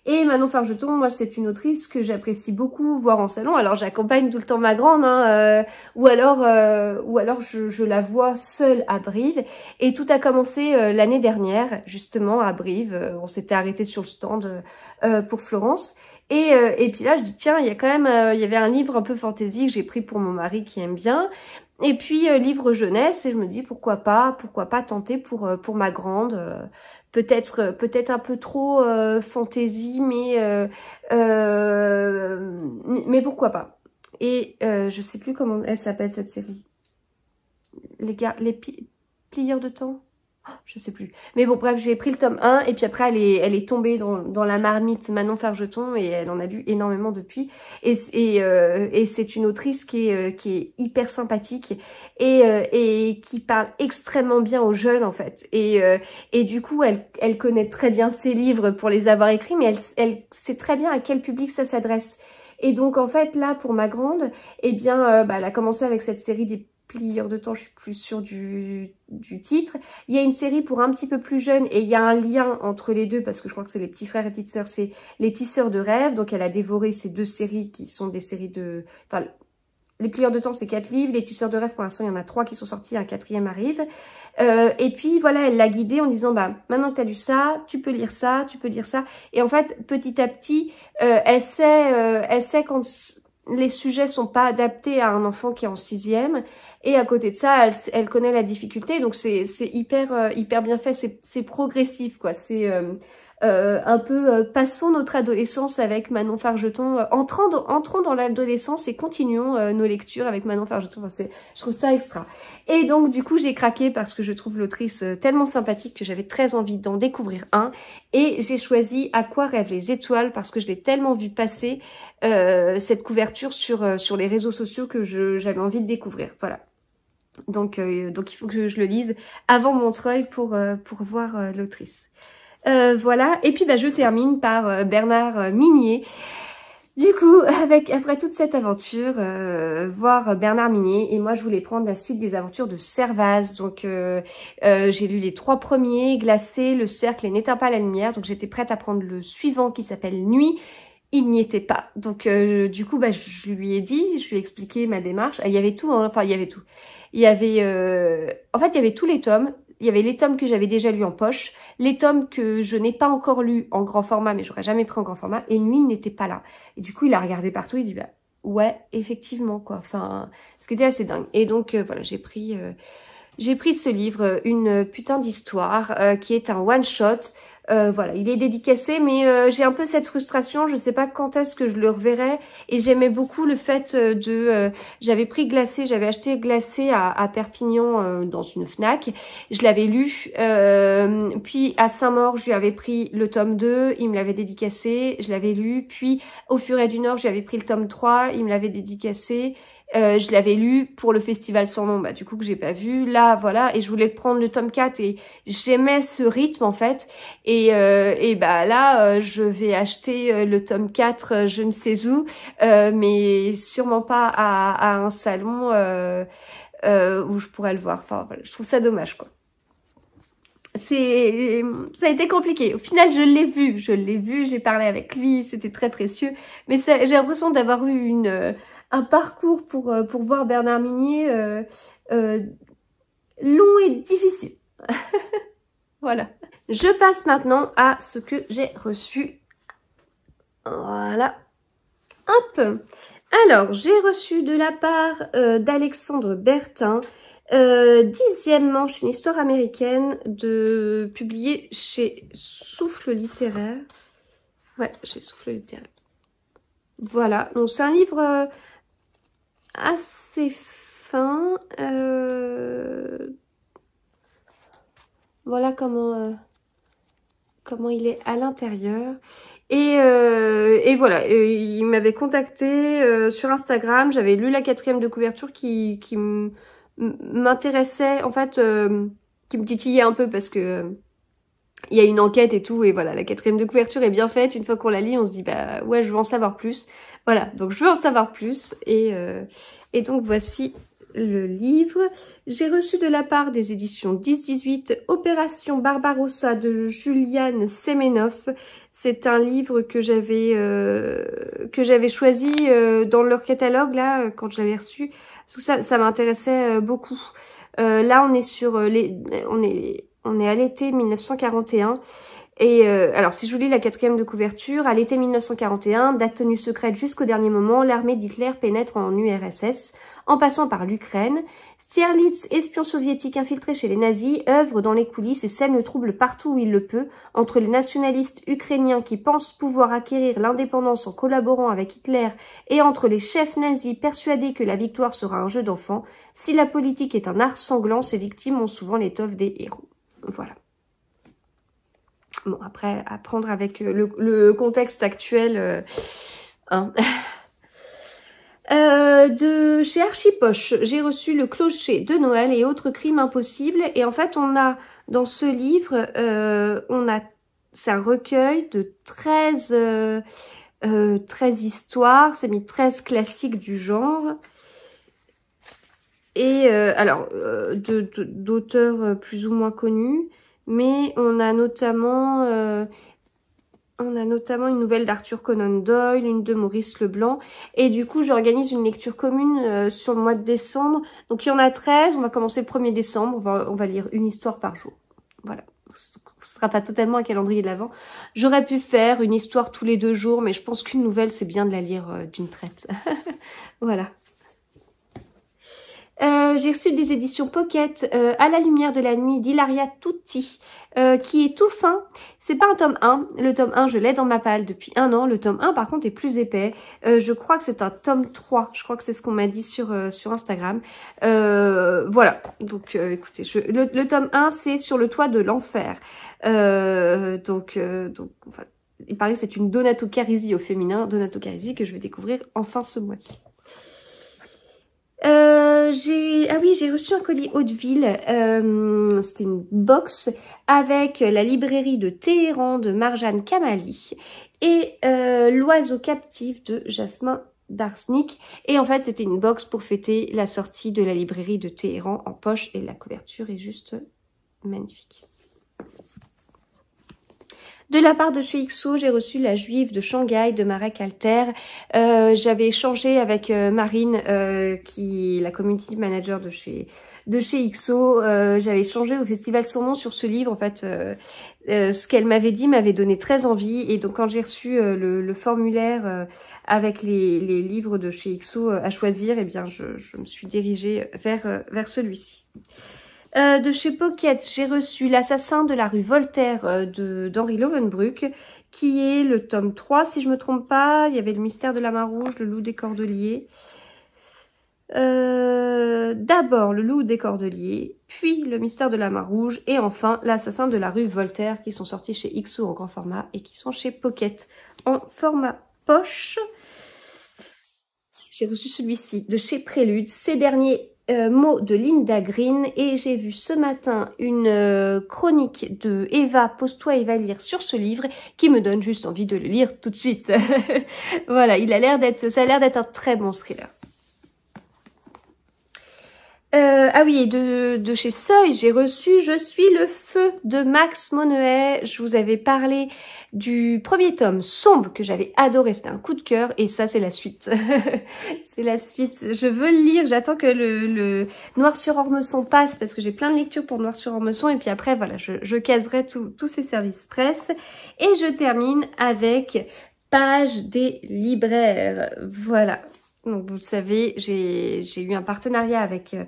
Et Manon Fargeton, moi, c'est une autrice que j'apprécie beaucoup voir en salon. Alors, j'accompagne tout le temps ma grande, hein, euh, ou alors, euh, ou alors je, la vois seule à Brive. Et tout a commencé euh, l'année dernière, justement, à Brive. On s'était arrêté sur le stand pour Florence. Et, et puis là, je dis, tiens, il y a quand même, il y avait un livre un peu fantaisie que j'ai pris pour mon mari qui aime bien. Et puis livre jeunesse et je me dis pourquoi pas pourquoi pas tenter pour pour ma grande peut-être euh, peut-être un peu trop euh, fantaisie, mais euh, mais pourquoi pas. Et je sais plus comment elle s'appelle cette série. Les gars, les plieurs de temps je sais plus. Mais bon, bref, j'ai pris le tome 1 et puis après, elle est, elle est tombée dans, la marmite Manon Fargeton et elle en a lu énormément depuis. Et, et, euh, et c'est une autrice qui est, euh, qui est hyper sympathique et, euh, et qui parle extrêmement bien aux jeunes, en fait. Et, et du coup, elle, connaît très bien ses livres pour les avoir écrits, mais elle, sait très bien à quel public ça s'adresse. Et donc, en fait, là, pour ma grande, eh bien, bah, elle a commencé avec cette série des Pliers de temps, je suis plus sûre du, titre. Il y a une série pour un petit peu plus jeune et il y a un lien entre les deux parce que je crois que c'est les petits frères et petites sœurs, c'est les tisseurs de rêve. Donc elle a dévoré ces deux séries qui sont des séries de... Enfin, les plieurs de temps, c'est quatre livres. Les tisseurs de rêve, pour l'instant, il y en a trois qui sont sortis, un quatrième arrive. Euh, et puis voilà, elle l'a guidée en disant, bah maintenant que tu as lu ça, tu peux lire ça, tu peux lire ça. Et en fait, petit à petit, euh, elle sait, euh, elle sait quand les sujets sont pas adaptés à un enfant qui est en sixième. Et à côté de ça, elle, connaît la difficulté. Donc c'est hyper, euh, hyper bien fait. C'est progressif, quoi. C'est euh, euh, un peu euh, passons notre adolescence avec Manon Fargeton, euh, entrons, dans, entrons dans l'adolescence et continuons nos lectures avec Manon Fargeton. Enfin, je trouve ça extra. Et donc du coup j'ai craqué parce que je trouve l'autrice tellement sympathique que j'avais très envie d'en découvrir un. Et j'ai choisi À quoi rêvent les étoiles parce que je l'ai tellement vu passer cette couverture sur, sur les réseaux sociaux que j'avais envie de découvrir. Voilà. Donc, donc il faut que je, le lise avant Montreuil pour, pour voir l'autrice. Euh, voilà, et puis bah, je termine par euh, Bernard euh, Minier. Du coup, avec, après toute cette aventure, voir Bernard Minier, et moi je voulais prendre la suite des aventures de Servaz. Donc euh, j'ai lu les trois premiers, Glacé, Le Cercle et N'éteint pas la lumière. Donc j'étais prête à prendre le suivant qui s'appelle Nuit. Il n'y était pas. Donc du coup, bah, je lui ai dit, je lui ai expliqué ma démarche. Ah, il y avait tout, hein. enfin il y avait tout. Il y avait, en fait, il y avait tous les tomes il y avait les tomes que j'avais déjà lus en poche, les tomes que je n'ai pas encore lus en grand format, mais j'aurais jamais pris en grand format, et Nuit n'était pas là. Et du coup, il a regardé partout, il dit, bah, ouais, effectivement, quoi. Enfin, ce qui était assez dingue. Et donc, euh, voilà, j'ai pris, euh, j'ai pris ce livre, Une putain d'histoire, euh, qui est un one-shot euh, voilà, il est dédicacé, mais euh, j'ai un peu cette frustration. Je ne sais pas quand est-ce que je le reverrai. Et j'aimais beaucoup le fait euh, de... j'avais pris glacé, j'avais acheté glacé à, à Perpignan dans une FNAC. Je l'avais lu. puis à Saint-Maur, je lui avais pris le tome 2. Il me l'avait dédicacé. Je l'avais lu. Puis au Furet du Nord, je lui avais pris le tome 3. Il me l'avait dédicacé. Euh, je l'avais lu pour le festival sans nom, bah, du coup que j'ai pas vu. Là, voilà, et je voulais prendre le tome 4 et j'aimais ce rythme en fait. Et, euh, et bah là, euh, je vais acheter euh, le tome 4, je ne sais où, mais sûrement pas à, à un salon où je pourrais le voir. Enfin, voilà, je trouve ça dommage quoi c'est ça a été compliqué. Au final, je l'ai vu, je l'ai vu, j'ai parlé avec lui, c'était très précieux. Mais j'ai l'impression d'avoir eu une un parcours pour, euh, pour voir Bernard Minier euh, euh, long et difficile. voilà. Je passe maintenant à ce que j'ai reçu. Voilà. Hop Alors, j'ai reçu de la part d'Alexandre Bertin dixième manche, une histoire américaine de publiée chez Souffle littéraire. Ouais, chez Souffle littéraire. Voilà, donc c'est un livre assez fin. Euh, voilà comment, euh, comment il est à l'intérieur. Et, euh, et, voilà, il m'avait contacté euh, sur Instagram. J'avais lu la quatrième de couverture qui, qui m'intéressait, en fait, qui me titillait un peu parce que il y a une enquête et tout, et voilà, la quatrième de couverture est bien faite. Une fois qu'on la lit, on se dit, bah ouais, je veux en savoir plus. Voilà, donc je veux en savoir plus. Et, euh, et donc voici le livre. J'ai reçu de la part des éditions 10-18 Opération Barbarossa de Juliane Semenoff. C'est un livre que j'avais euh, que j'avais choisi euh, dans leur catalogue là quand je l'avais reçu parce que ça, ça m'intéressait beaucoup. là on est sur les on est on est à l'été 1941 et euh, alors, si je lis la quatrième de couverture, à l'été 1941, date tenue secrète jusqu'au dernier moment, l'armée d'Hitler pénètre en URSS en passant par l'Ukraine. Stierlitz, espion soviétique infiltré chez les nazis, œuvre dans les coulisses et sème le trouble partout où il le peut, entre les nationalistes ukrainiens qui pensent pouvoir acquérir l'indépendance en collaborant avec Hitler et entre les chefs nazis persuadés que la victoire sera un jeu d'enfant. Si la politique est un art sanglant, ses victimes ont souvent l'étoffe des héros. Voilà. Bon, après, à prendre avec euh, le, contexte actuel. Euh, hein. euh, de chez Archipoche, j'ai reçu le clocher de Noël et autres crimes impossibles. Et en fait, on a dans ce livre, on a c'est un recueil de 13, 13 histoires, c'est mis 13 classiques du genre. Et alors, d'auteurs plus ou moins connus. Mais on a notamment... Euh, on a notamment une nouvelle d'Arthur Conan Doyle, une de Maurice Leblanc. Et du coup, j'organise une lecture commune euh, sur le mois de décembre. Donc, il y en a 13. On va commencer le 1er décembre. On va, on va lire une histoire par jour. Voilà. Ce sera pas totalement un calendrier de l'avant. J'aurais pu faire une histoire tous les deux jours, mais je pense qu'une nouvelle, c'est bien de la lire euh, d'une traite. voilà. Euh, j'ai reçu des éditions Pocket euh, à la lumière de la nuit d'Hilaria Tutti euh, qui est tout fin. C'est pas un tome 1. Le tome 1, je l'ai dans ma palle depuis un an. Le tome 1, par contre, est plus épais. je crois que c'est un tome 3. Je crois que c'est ce qu'on m'a dit sur, sur Instagram. voilà. Donc, écoutez, le, tome 1, c'est sur le toit de l'enfer. donc, donc, enfin, il paraît que c'est une Donato Carisi au féminin. Donato Carisi que je vais découvrir enfin ce mois-ci. Euh, j'ai ah oui j'ai reçu un colis Hauteville euh, c'était une box avec la librairie de Téhéran de Marjane Kamali et euh, l'oiseau captif de Jasmin Darsnik et en fait c'était une box pour fêter la sortie de la librairie de Téhéran en poche et la couverture est juste magnifique de la part de chez XO, j'ai reçu la juive de Shanghai, de Marek Alter. Euh, J'avais échangé avec euh, Marine, euh, qui est la community manager de chez de chez XO. Euh, j'avais échangé au Festival Son Nom sur ce livre. En fait, ce qu'elle m'avait dit m'avait donné très envie. Et donc, quand j'ai reçu le, formulaire avec les, livres de chez XO à choisir, eh bien, je, me suis dirigée vers, vers celui-ci. Euh, de chez Pocket, j'ai reçu L'assassin de la rue Voltaire euh, d'Henri Lovenbruck, qui est le tome 3, si je me trompe pas. Il y avait le mystère de la main rouge, le loup des cordeliers. Euh, d'abord le loup des cordeliers, puis le mystère de la main rouge, et enfin l'assassin de la rue Voltaire, qui sont sortis chez XO en grand format et qui sont chez Pocket en format poche. J'ai reçu celui-ci de chez Prélude. Ces derniers euh, mots de Linda Green et j'ai vu ce matin une euh, chronique de Eva Pose-toi et va lire sur ce livre qui me donne juste envie de le lire tout de suite. voilà, il a l'air d'être, ça a l'air d'être un très bon thriller. Euh, ah oui, de, chez Seuil, j'ai reçu Je suis le feu de Max Monnet. Je vous avais parlé du premier tome sombre que j'avais adoré, c'était un coup de cœur et ça c'est la suite. c'est la suite. Je veux le lire, j'attends que le, Noir sur Ormeçon passe parce que j'ai plein de lectures pour Noir sur Ormeçon et puis après voilà, je, je caserai tous ces services presse et je termine avec Page des libraires. Voilà, donc vous le savez, j'ai eu un partenariat avec, euh,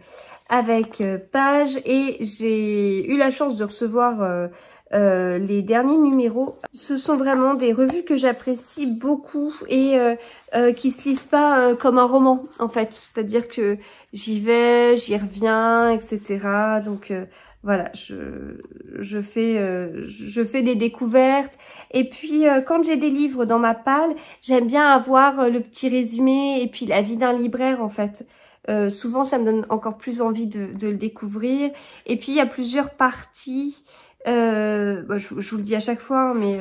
avec euh, Page et j'ai eu la chance de recevoir euh, les derniers numéros. Ce sont vraiment des revues que j'apprécie beaucoup et euh, qui se lisent pas comme un roman en fait. C'est-à-dire que j'y vais, j'y reviens, etc. Donc voilà, je, je, fais, euh, je fais des découvertes. Et puis, euh, quand j'ai des livres dans ma palle, j'aime bien avoir euh, le petit résumé et puis la vie d'un libraire, en fait. souvent, ça me donne encore plus envie de, de, le découvrir. Et puis, il y a plusieurs parties. Bah, je, je, vous le dis à chaque fois, hein, mais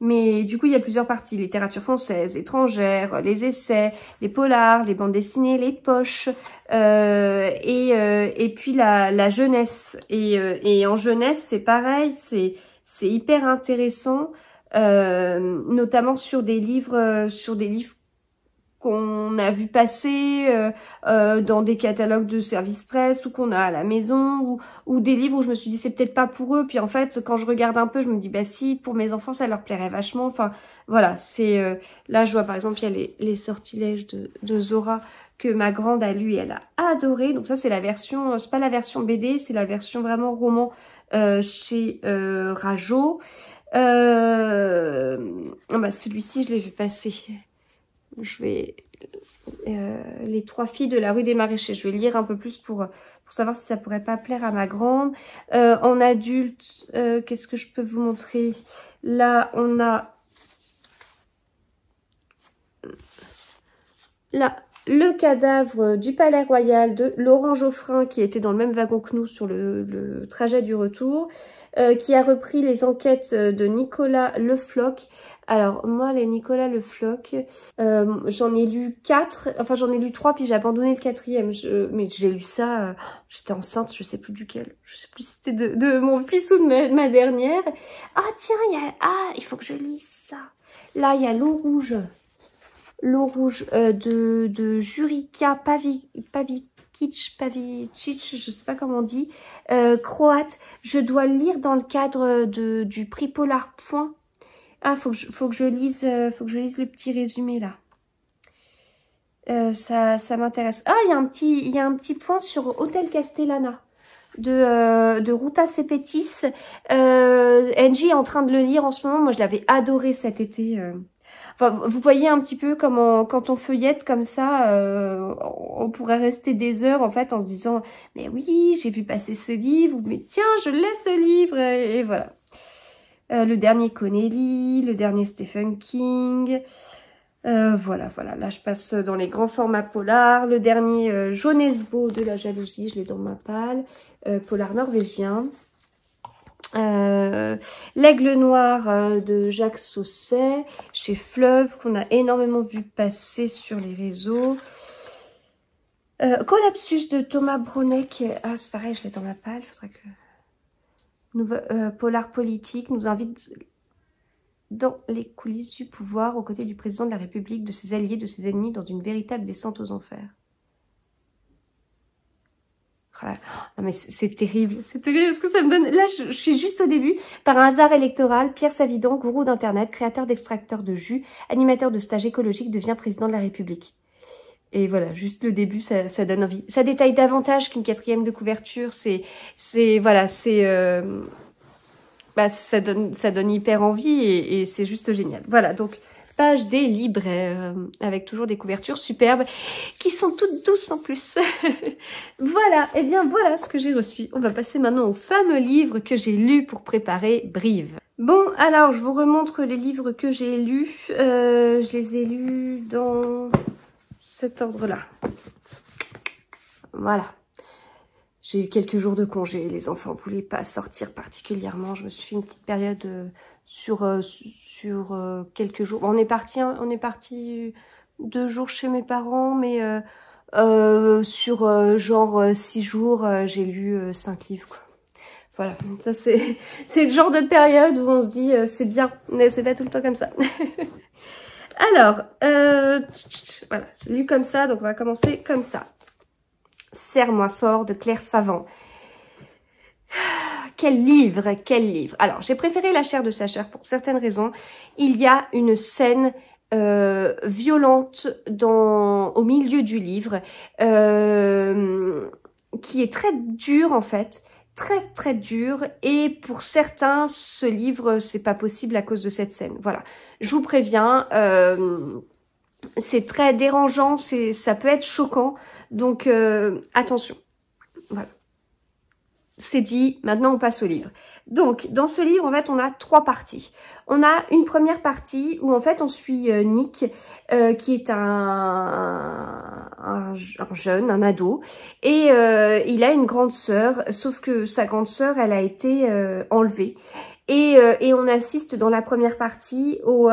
mais du coup, il y a plusieurs parties, littérature française, étrangère, les essais, les polars, les bandes dessinées, les poches, euh, et, euh, et puis la, jeunesse. Et, euh, et en jeunesse, c'est pareil, c'est hyper intéressant, notamment sur des livres, sur des livres qu'on a vu passer euh, euh, dans des catalogues de services presse ou qu'on a à la maison ou, des livres où je me suis dit c'est peut-être pas pour eux puis en fait quand je regarde un peu je me dis bah si pour mes enfants ça leur plairait vachement enfin voilà c'est euh, là je vois par exemple il y a les, sortilèges de, Zora que ma grande a lu et elle a adoré donc ça c'est la version c'est pas la version BD c'est la version vraiment roman chez Rajo ah bah celui-ci, je l'ai vu passer je vais euh, les trois filles de la rue des maraîchers. Je vais lire un peu plus pour, pour savoir si ça pourrait pas plaire à ma grande. Euh, en adulte, euh, qu'est-ce que je peux vous montrer Là, on a... Là, le cadavre du Palais Royal de Laurent Geoffrin qui était dans le même wagon que nous sur le trajet du retour. Euh, qui a repris les enquêtes euh, de Nicolas Le Lefloc. Alors moi les Nicolas Le Floc, euh, j'en ai lu quatre, enfin j'en ai lu trois puis j'ai abandonné le quatrième. mais j'ai lu ça, j'étais enceinte, je sais plus duquel, je sais plus si c'était de, mon fils ou de ma, dernière. Ah tiens, il ah il faut que je lise ça. Là il y a l'eau rouge, l'eau rouge de, de Jurica Pavic. Kitsch je ne sais pas comment on dit, euh, croate. Je dois lire dans le cadre de, du prix Polar Point. Ah, faut que je, faut que je lise, euh, faut que je lise le petit résumé là. Euh, ça, ça m'intéresse. Ah, il y a un petit, il y a un petit point sur Hôtel Castellana de, de Ruta Sepetis. Euh, Angie est en train de le lire en ce moment. Moi, je l'avais adoré cet été vous voyez un petit peu comment quand on feuillette comme ça, euh, on pourrait rester des heures en fait en se disant mais oui j'ai vu passer ce livre mais tiens je l'ai ce livre et, voilà. Euh, le dernier Connelly, le dernier Stephen King. Euh, voilà, voilà, là je passe dans les grands formats polars, Le dernier jaunesbo de la jalousie, je l'ai dans ma palle. polar norvégien. Euh, L'aigle noir euh, de Jacques Sausset, chez Fleuve, qu'on a énormément vu passer sur les réseaux. Euh, Collapsus de Thomas Bronek. Ah, c'est pareil, je l'ai dans ma palle. Faudrait que... Euh, Polar Politique nous invite dans les coulisses du pouvoir aux côtés du président de la République, de ses alliés, de ses ennemis, dans une véritable descente aux enfers. Oh non mais c'est terrible, c'est terrible Est-ce que ça me donne... Là, je, suis juste au début. Par un hasard électoral, Pierre Savidan, gourou d'Internet, créateur d'extracteurs de jus, animateur de stages écologiques, devient président de la République. Et voilà, juste le début, ça, ça donne envie. Ça détaille davantage qu'une quatrième de couverture. C'est... c'est Voilà, c'est... Euh, bah, ça donne, ça donne hyper envie et c'est juste génial. Voilà, donc page des libraires, euh, avec toujours des couvertures superbes, qui sont toutes douces en plus. voilà, et eh bien voilà ce que j'ai reçu. On va passer maintenant au fameux livre que j'ai lu pour préparer Brive. Bon, alors je vous remontre les livres que j'ai lus. Euh, je les ai lus dans cet ordre-là. Voilà. J'ai eu quelques jours de congé, les enfants voulaient pas sortir particulièrement. Je me suis fait une petite période euh, sur, euh, sur euh, quelques jours. On est parti, on est parti deux jours chez mes parents, mais euh, sur genre six jours, j'ai lu cinq livres. Quoi. Voilà, ça c'est le genre de période où on se dit c'est bien, mais c'est pas tout le temps comme ça. Alors, voilà, j'ai lu comme ça, donc on va commencer comme ça. Serre-moi fort de Claire Favant. Quel livre, quel livre. Alors, j'ai préféré La chair de sa chair pour certaines raisons. Il y a une scène euh, violente dans, au milieu du livre, euh, qui est très dure en fait, très très dure. Et pour certains, ce livre, c'est pas possible à cause de cette scène. Voilà, je vous préviens, euh, c'est très dérangeant, c'est ça peut être choquant, donc attention. Voilà c'est dit, maintenant on passe au livre. Donc, dans ce livre, en fait, on a trois parties. On a une première partie où, en fait, on suit euh, Nick, euh, qui est un, jeune, un ado, et euh, il a une grande sœur, sauf que sa grande sœur, elle a été enlevée. Et, on assiste dans la première partie aux,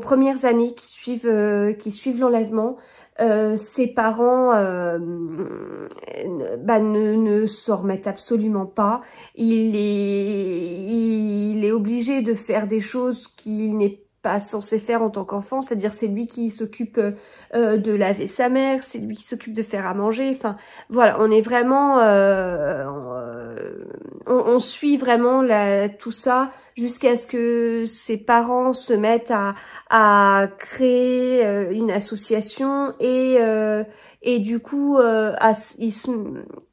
premières années qui suivent l'enlèvement, euh, ses parents euh, bah, ne, ne s'en remettent absolument pas. Il est, il est obligé de faire des choses qu'il n'est pas censé faire en tant qu'enfant, c'est-à-dire c'est lui qui s'occupe euh, de laver sa mère, c'est lui qui s'occupe de faire à manger, enfin voilà, on est vraiment, on, suit vraiment la, tout ça jusqu'à ce que ses parents se mettent à, à créer euh, une association et, euh, et du coup, euh, ils, se,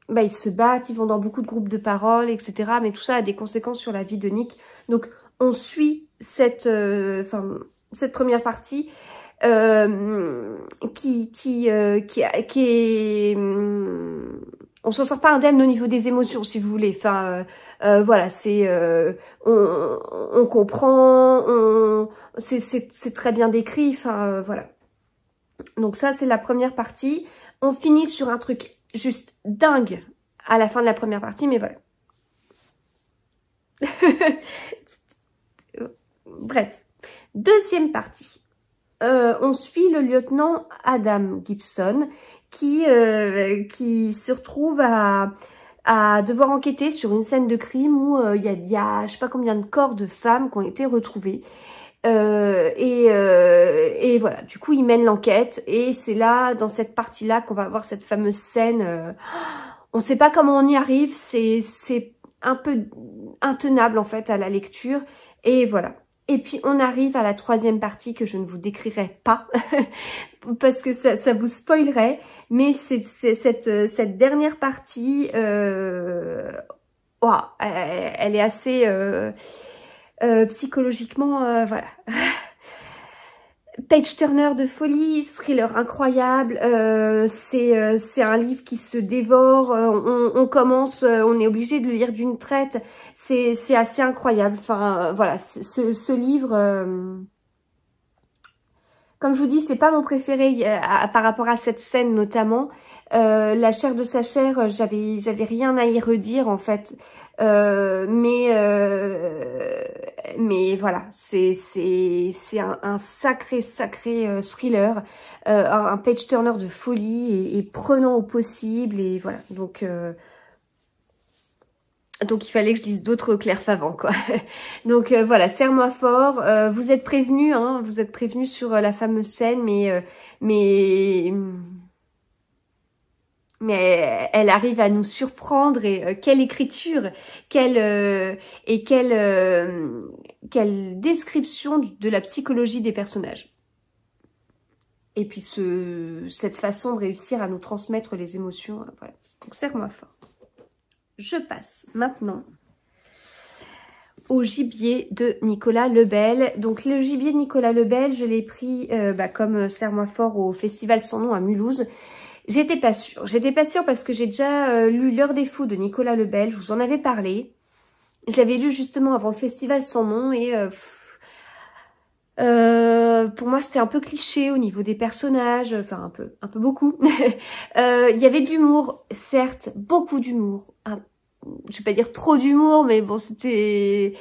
bah, ils se battent, ils vont dans beaucoup de groupes de parole, etc. Mais tout ça a des conséquences sur la vie de Nick. Donc, on suit cette, enfin, cette première partie qui, qui, qui, qui est hum, on s'en sort pas indemne au niveau des émotions, si vous voulez. Enfin, euh, euh, voilà, c'est euh, on, comprend, c'est très bien décrit. Enfin, voilà. Donc ça, c'est la première partie. On finit sur un truc juste dingue à la fin de la première partie, mais voilà. Bref, deuxième partie. on suit le lieutenant Adam Gibson qui, euh, qui se retrouve à, à, devoir enquêter sur une scène de crime où euh, il y, a, y a je sais pas combien de corps de femmes qui ont été retrouvés. Euh, et, et, voilà, du coup, il mène l'enquête. Et c'est là, dans cette partie-là, qu'on va avoir cette fameuse scène. on ne sait pas comment on y arrive. C'est un peu intenable, en fait, à la lecture. Et voilà. Et puis on arrive à la troisième partie que je ne vous décrirai pas parce que ça, vous spoilerait, mais c'est cette, dernière partie, euh, elle est assez euh, euh, psychologiquement, euh, voilà. Page Turner de folie, thriller incroyable, euh, c'est euh, un livre qui se dévore, euh, on, on, commence, euh, on est obligé de le lire d'une traite, c'est assez incroyable. Enfin voilà, ce, ce, livre, comme je vous dis, c'est pas mon préféré par rapport à cette scène notamment. la chair de sa chair, j'avais rien à y redire en fait. Euh, mais, euh, mais voilà, c'est un, un sacré, sacré euh, thriller, euh, un page-turner de folie et, prenant au possible. Et voilà, donc... Euh, donc il fallait que je lise d'autres Claire Favant quoi. donc euh, voilà, serre-moi fort. vous êtes prévenus, hein, vous êtes prévenus sur la fameuse scène, mais mais mais euh, elle arrive à nous surprendre et euh, quelle écriture, quelle euh, et quelle quelle description de la psychologie des personnages. Et puis cette façon de réussir à nous transmettre les émotions, voilà. Donc serre-moi fort. Je passe maintenant au gibier de Nicolas Lebel. Donc le gibier de Nicolas Lebel, je l'ai pris bah, comme serre fort au festival sans nom à Mulhouse. J'étais pas sûre. J'étais pas sûre parce que j'ai déjà euh, lu L'heure des fous de Nicolas Lebel. Je vous en avais parlé. J'avais lu justement avant le festival sans nom et euh, euh, pour moi c'était un peu cliché au niveau des personnages, enfin un peu, un peu beaucoup. Il y avait de l'humour, certes, beaucoup d'humour. Ah, je vais pas dire trop d'humour, mais bon c'était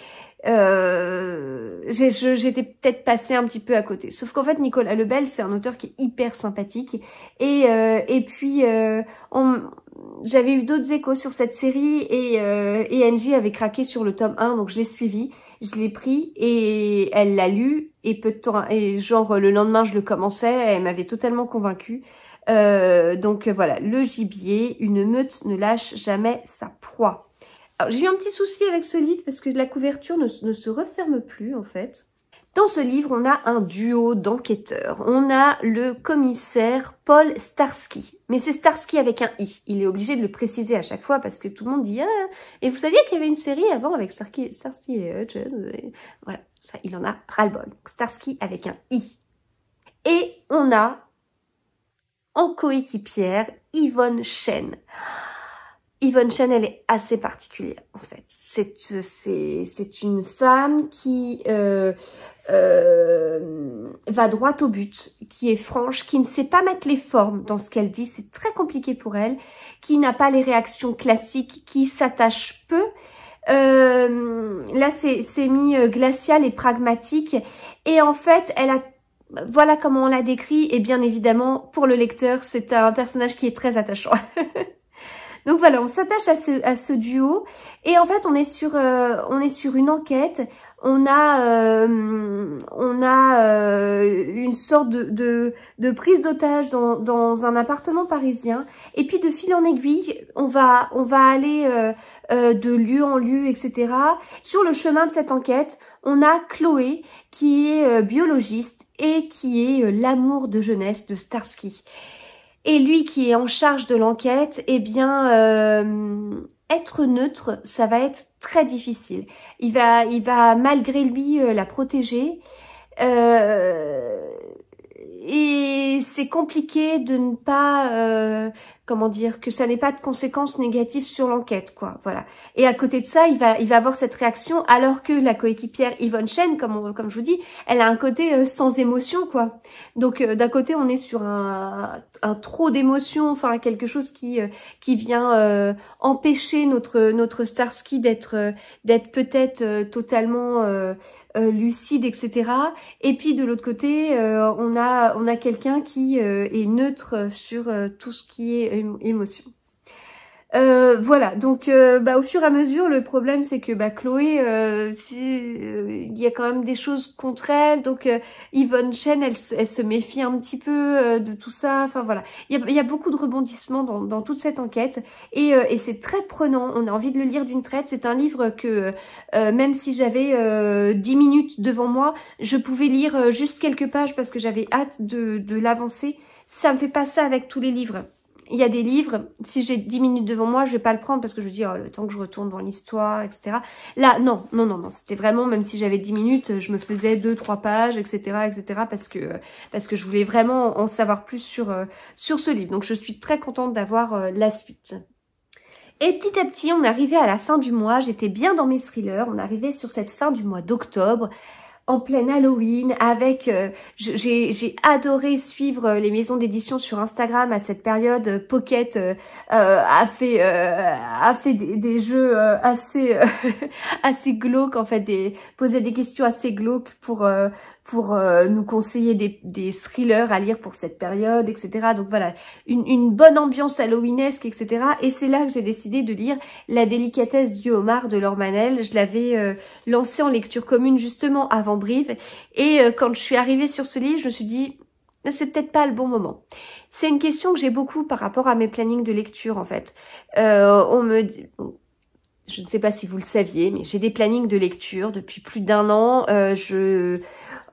euh, j'étais peut-être passée un petit peu à côté. Sauf qu'en fait, Nicolas Lebel, c'est un auteur qui est hyper sympathique. Et, euh, puis, euh, j'avais eu d'autres échos sur cette série et, euh, et Angie avait craqué sur le tome 1, donc je l'ai suivi, je l'ai pris et elle l'a lu. Et peu de temps, et genre le lendemain, je le commençais, elle m'avait totalement convaincue. donc voilà, le gibier, une meute ne lâche jamais sa proie. J'ai eu un petit souci avec ce livre parce que la couverture ne, se referme plus en fait. Dans ce livre, on a un duo d'enquêteurs. On a le commissaire Paul Starsky. Mais c'est Starsky avec un i. Il est obligé de le préciser à chaque fois parce que tout le monde dit ah, et vous saviez qu'il y avait une série avant avec Starsky, et Hutch Voilà, ça, il en a ras-le-bol. Starsky avec un i. Et on a en coéquipière Yvonne Chen. Yvonne Chen, elle est assez particulière en fait. C'est une femme qui euh, euh, va droit au but, qui est franche, qui ne sait pas mettre les formes dans ce qu'elle dit. C'est très compliqué pour elle, qui n'a pas les réactions classiques, qui s'attache peu. Euh, là, c'est mis euh, glacial et pragmatique. Et en fait, elle a voilà comment on la décrit. Et bien évidemment, pour le lecteur, c'est un personnage qui est très attachant. Donc voilà, on s'attache à ce, duo. Et en fait, on est sur, euh, on est sur une enquête. On a, euh, on a euh, une sorte de, de, de prise d'otage dans, dans, un appartement parisien. Et puis, de fil en aiguille, on va, on va aller de lieu en lieu, etc. Sur le chemin de cette enquête, on a Chloé qui est biologiste et qui est l'amour de jeunesse de Starsky. Et lui qui est en charge de l'enquête, eh bien, euh, être neutre, ça va être très difficile. Il va, il va malgré lui euh, la protéger. Euh, et c'est compliqué de ne pas, euh, comment dire, que ça n'ait pas de conséquences négatives sur l'enquête, quoi. Voilà. Et à côté de ça, il va, il va avoir cette réaction, alors que la coéquipière Yvonne Chen, comme, comme je vous dis, elle a un côté euh, sans émotion, quoi. Donc euh, d'un côté, on est sur un, un trop d'émotion, enfin quelque chose qui, euh, qui vient empêcher notre notre Starsky d'être d'être peut-être totalement euh, lucide, etc. Et puis de l'autre côté, euh, on a, on a quelqu'un qui euh, est neutre sur tout ce qui est émotion. Euh, voilà, donc euh, bah, au fur et à mesure, le problème c'est que bah, Chloé, il euh, y a quand même des choses contre elle, donc Yvonne Chen, elle, se méfie un petit peu de tout ça, enfin voilà. Il y a, beaucoup de rebondissements dans, toute cette enquête, et, c'est très prenant, on a envie de le lire d'une traite, c'est un livre que même si j'avais 10 minutes devant moi, je pouvais lire juste quelques pages parce que j'avais hâte de, l'avancer. Ça ne fait pas ça avec tous les livres il y a des livres, si j'ai 10 minutes devant moi, je vais pas le prendre parce que je me dis, oh, le temps que je retourne dans l'histoire, etc. Là, non, non, non, non, c'était vraiment, même si j'avais 10 minutes, je me faisais deux, trois pages, etc., etc., parce que, parce que je voulais vraiment en savoir plus sur, euh, sur ce livre. Donc, je suis très contente d'avoir euh, la suite. Et petit à petit, on arrivait à la fin du mois, j'étais bien dans mes thrillers, on arrivait sur cette fin du mois d'octobre, en pleine Halloween avec euh, j'ai adoré suivre euh, les maisons d'édition sur Instagram à cette période euh, Pocket a fait a fait des, jeux assez assez glauques en fait des poser des questions assez glauques pour pour euh, nous conseiller des, thrillers à lire pour cette période, etc. Donc voilà, une, bonne ambiance halloweenesque, etc. Et c'est là que j'ai décidé de lire La délicatesse du homard de Lormanel. Je l'avais euh, lancé en lecture commune justement avant Brive. Et euh, quand je suis arrivée sur ce livre, je me suis dit, ah, c'est peut-être pas le bon moment. C'est une question que j'ai beaucoup par rapport à mes plannings de lecture en fait. on me dit je ne sais pas si vous le saviez, mais j'ai des plannings de lecture depuis plus d'un an. je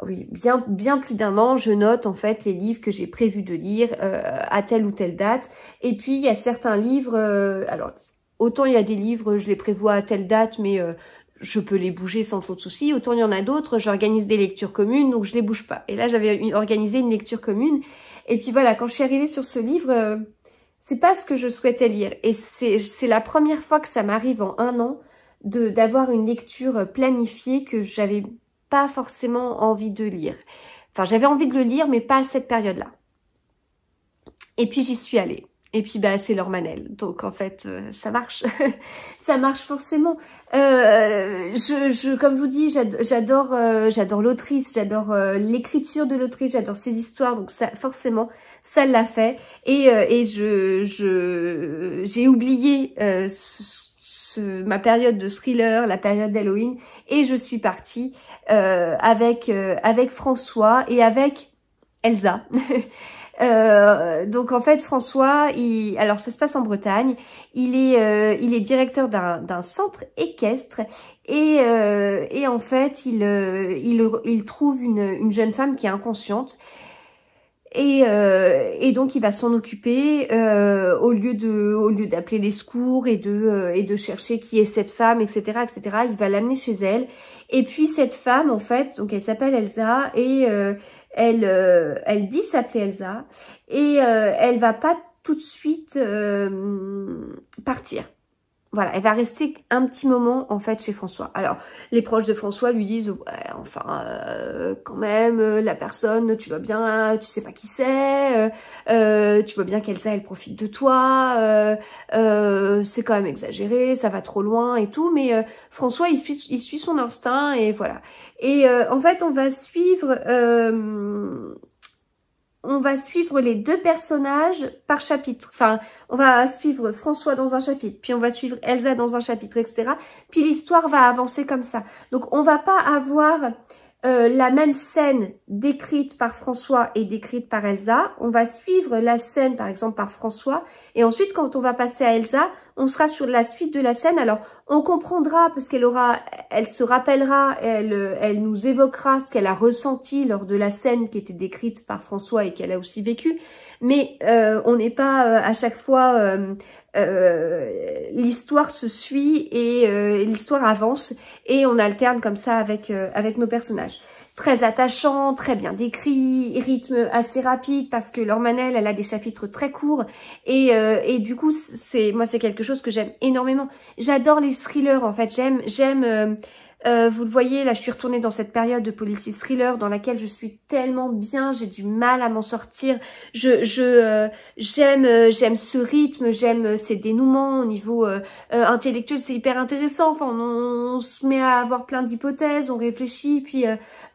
oui, bien, bien plus d'un an, je note en fait les livres que j'ai prévu de lire euh, à telle ou telle date. Et puis il y a certains livres, euh, alors autant il y a des livres, je les prévois à telle date, mais euh, je peux les bouger sans trop de soucis. Autant il y en a d'autres, j'organise des lectures communes, donc je les bouge pas. Et là j'avais organisé une lecture commune. Et puis voilà, quand je suis arrivée sur ce livre, c'est pas ce que je souhaitais lire. Et c'est la première fois que ça m'arrive en un an d'avoir une lecture planifiée que j'avais pas forcément envie de lire. Enfin, j'avais envie de le lire, mais pas à cette période-là. Et puis j'y suis allée. Et puis bah c'est leur donc en fait euh, ça marche, ça marche forcément. Euh, je, comme je vous dis, j'adore, euh, j'adore l'autrice, j'adore l'écriture de l'autrice, j'adore ses histoires, donc ça forcément ça l'a fait. Et, je, j'ai oublié ma période de thriller, la période d'Halloween, et je suis partie euh, avec, euh, avec François et avec Elsa. Euh, donc en fait François, alors ça se passe en Bretagne, il est, il est directeur d'un centre équestre et, et en fait il, il, il trouve une, une, jeune femme qui est inconsciente et, et donc il va s'en occuper au lieu au lieu d'appeler les secours et de, et de chercher qui est cette femme, etc., etc. Il va l'amener chez elle et puis cette femme, en fait, donc elle s'appelle Elsa et euh, elle, euh, elle dit s'appeler Elsa et euh, elle va pas tout de suite partir voilà, elle va rester un petit moment en fait chez François. Alors, les proches de François lui disent, ouais, enfin, euh, quand même, euh, la personne, tu vois bien, tu sais pas qui c'est, euh, tu vois bien qu'elle ça, elle profite de toi, c'est quand même exagéré, ça va trop loin et tout, mais François, il suit, il suit son instinct et voilà. Et en fait, on va suivre on va suivre les deux personnages par chapitre. Enfin, on va suivre François dans un chapitre, puis on va suivre Elsa dans un chapitre, etc. Puis l'histoire va avancer comme ça. Donc, on va pas avoir euh, la même scène décrite par François et décrite par Elsa. On va suivre la scène, par exemple, par François. Et ensuite, quand on va passer à Elsa, on sera sur la suite de la scène. Alors, on comprendra parce qu'elle aura, elle se rappellera, elle, elle nous évoquera ce qu'elle a ressenti lors de la scène qui était décrite par François et qu'elle a aussi vécu. Mais euh, on n'est pas euh, à chaque fois euh, l'histoire se suit et euh, l'histoire avance et on alterne comme ça avec, euh, avec nos personnages très attachant, très bien décrit, rythme assez rapide parce que Lormanel, elle a des chapitres très courts et, et du coup, c'est moi c'est quelque chose que j'aime énormément. J'adore les thrillers en fait, j'aime j'aime euh, vous le voyez, là, je suis retournée dans cette période de policy thriller dans laquelle je suis tellement bien, j'ai du mal à m'en sortir. Je, je euh, j'aime, euh, j'aime ce rythme, j'aime ces dénouements au niveau intellectuel, c'est hyper intéressant. Enfin, on, se met à avoir plein d'hypothèses, on réfléchit, puis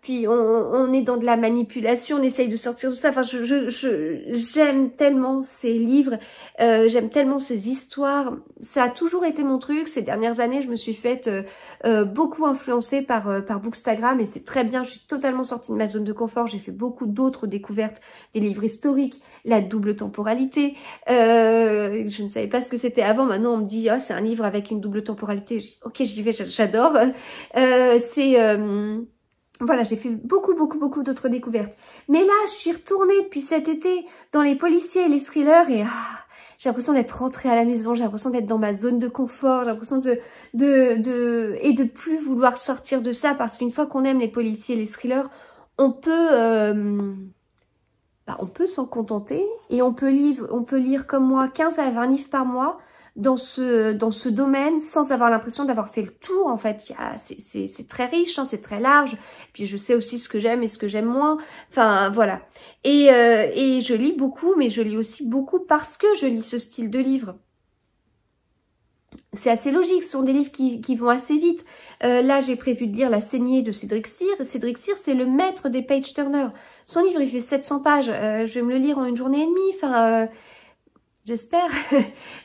puis on, est dans de la manipulation, on essaye de sortir tout ça. Enfin, je j'aime tellement ces livres, euh, j'aime tellement ces histoires. Ça a toujours été mon truc. Ces dernières années, je me suis faite euh, euh, beaucoup influencée par par Bookstagram et c'est très bien. Je suis totalement sortie de ma zone de confort. J'ai fait beaucoup d'autres découvertes, des livres historiques, la double temporalité. je ne savais pas ce que c'était avant. Maintenant, on me dit oh c'est un livre avec une double temporalité. Ok, j'y vais, j'adore. c'est voilà, j'ai fait beaucoup, beaucoup, beaucoup d'autres découvertes. Mais là, je suis retournée depuis cet été dans les policiers et les thrillers et ah, j'ai l'impression d'être rentrée à la maison, j'ai l'impression d'être dans ma zone de confort, j'ai l'impression de, de, de, et de plus vouloir sortir de ça parce qu'une fois qu'on aime les policiers et les thrillers, on peut, euh, bah, on peut s'en contenter et on peut, lire, on peut lire comme moi 15 à 20 livres par mois dans ce, dans ce domaine sans avoir l'impression d'avoir fait le tour. En fait, c'est très riche, hein, c'est très large. Puis je sais aussi ce que j'aime et ce que j'aime moins. Enfin, voilà. Et, euh, et je lis beaucoup, mais je lis aussi beaucoup parce que je lis ce style de livre c'est assez logique, ce sont des livres qui, qui vont assez vite. Euh, là, j'ai prévu de lire La saignée de Cédric Cyr. Cédric Cyr, c'est le maître des page-turners. Son livre, il fait 700 pages. Euh, je vais me le lire en une journée et demie. Enfin, j'espère,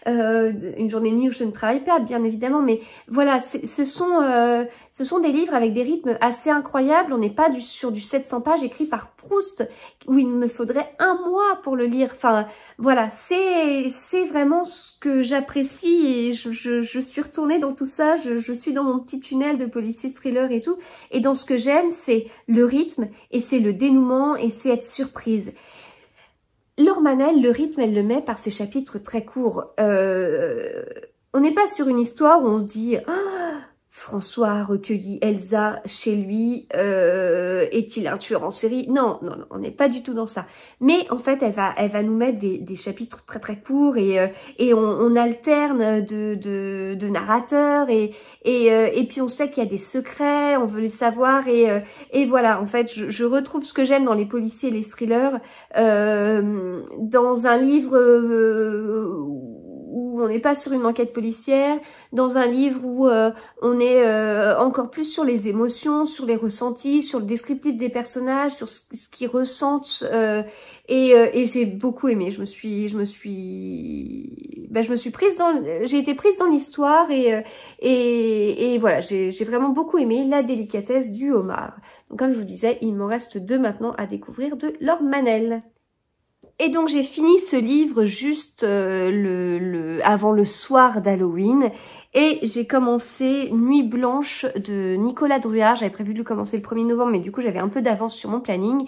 euh, une journée de nuit où je ne travaille pas, bien évidemment, mais voilà, ce sont, euh, ce sont des livres avec des rythmes assez incroyables, on n'est pas du, sur du 700 pages écrit par Proust, où il me faudrait un mois pour le lire, enfin, voilà, c'est vraiment ce que j'apprécie, et je, je, je, suis retournée dans tout ça, je, je, suis dans mon petit tunnel de policier thriller et tout, et dans ce que j'aime, c'est le rythme, et c'est le dénouement, et c'est être surprise, L'ormanelle, le rythme, elle le met par ses chapitres très courts. Euh, on n'est pas sur une histoire où on se dit ah, François a recueilli Elsa chez lui, euh, est-il un tueur en série Non, non, non, on n'est pas du tout dans ça. Mais en fait, elle va, elle va nous mettre des, chapitres très très courts et, euh, et on, alterne de, de, de narrateurs et, et, euh, et, puis on sait qu'il y a des secrets, on veut les savoir et, et voilà, en fait, je, je retrouve ce que j'aime dans les policiers et les thrillers dans un livre où on n'est pas sur une enquête policière, dans un livre où euh, on est euh, encore plus sur les émotions, sur les ressentis, sur le descriptif des personnages, sur ce, qu'ils ressentent. Euh, euh, et, j'ai beaucoup aimé. Je me suis, je me suis, ben, je me suis prise dans, j'ai été prise dans l'histoire et, et, voilà, j'ai vraiment beaucoup aimé la délicatesse du homard. Donc comme je vous disais, il m'en reste deux maintenant à découvrir de Laure Manel. Et donc j'ai fini ce livre juste le, avant le soir d'Halloween et j'ai commencé Nuit Blanche de Nicolas Druard. J'avais prévu de le commencer le 1er novembre, mais du coup j'avais un peu d'avance sur mon planning.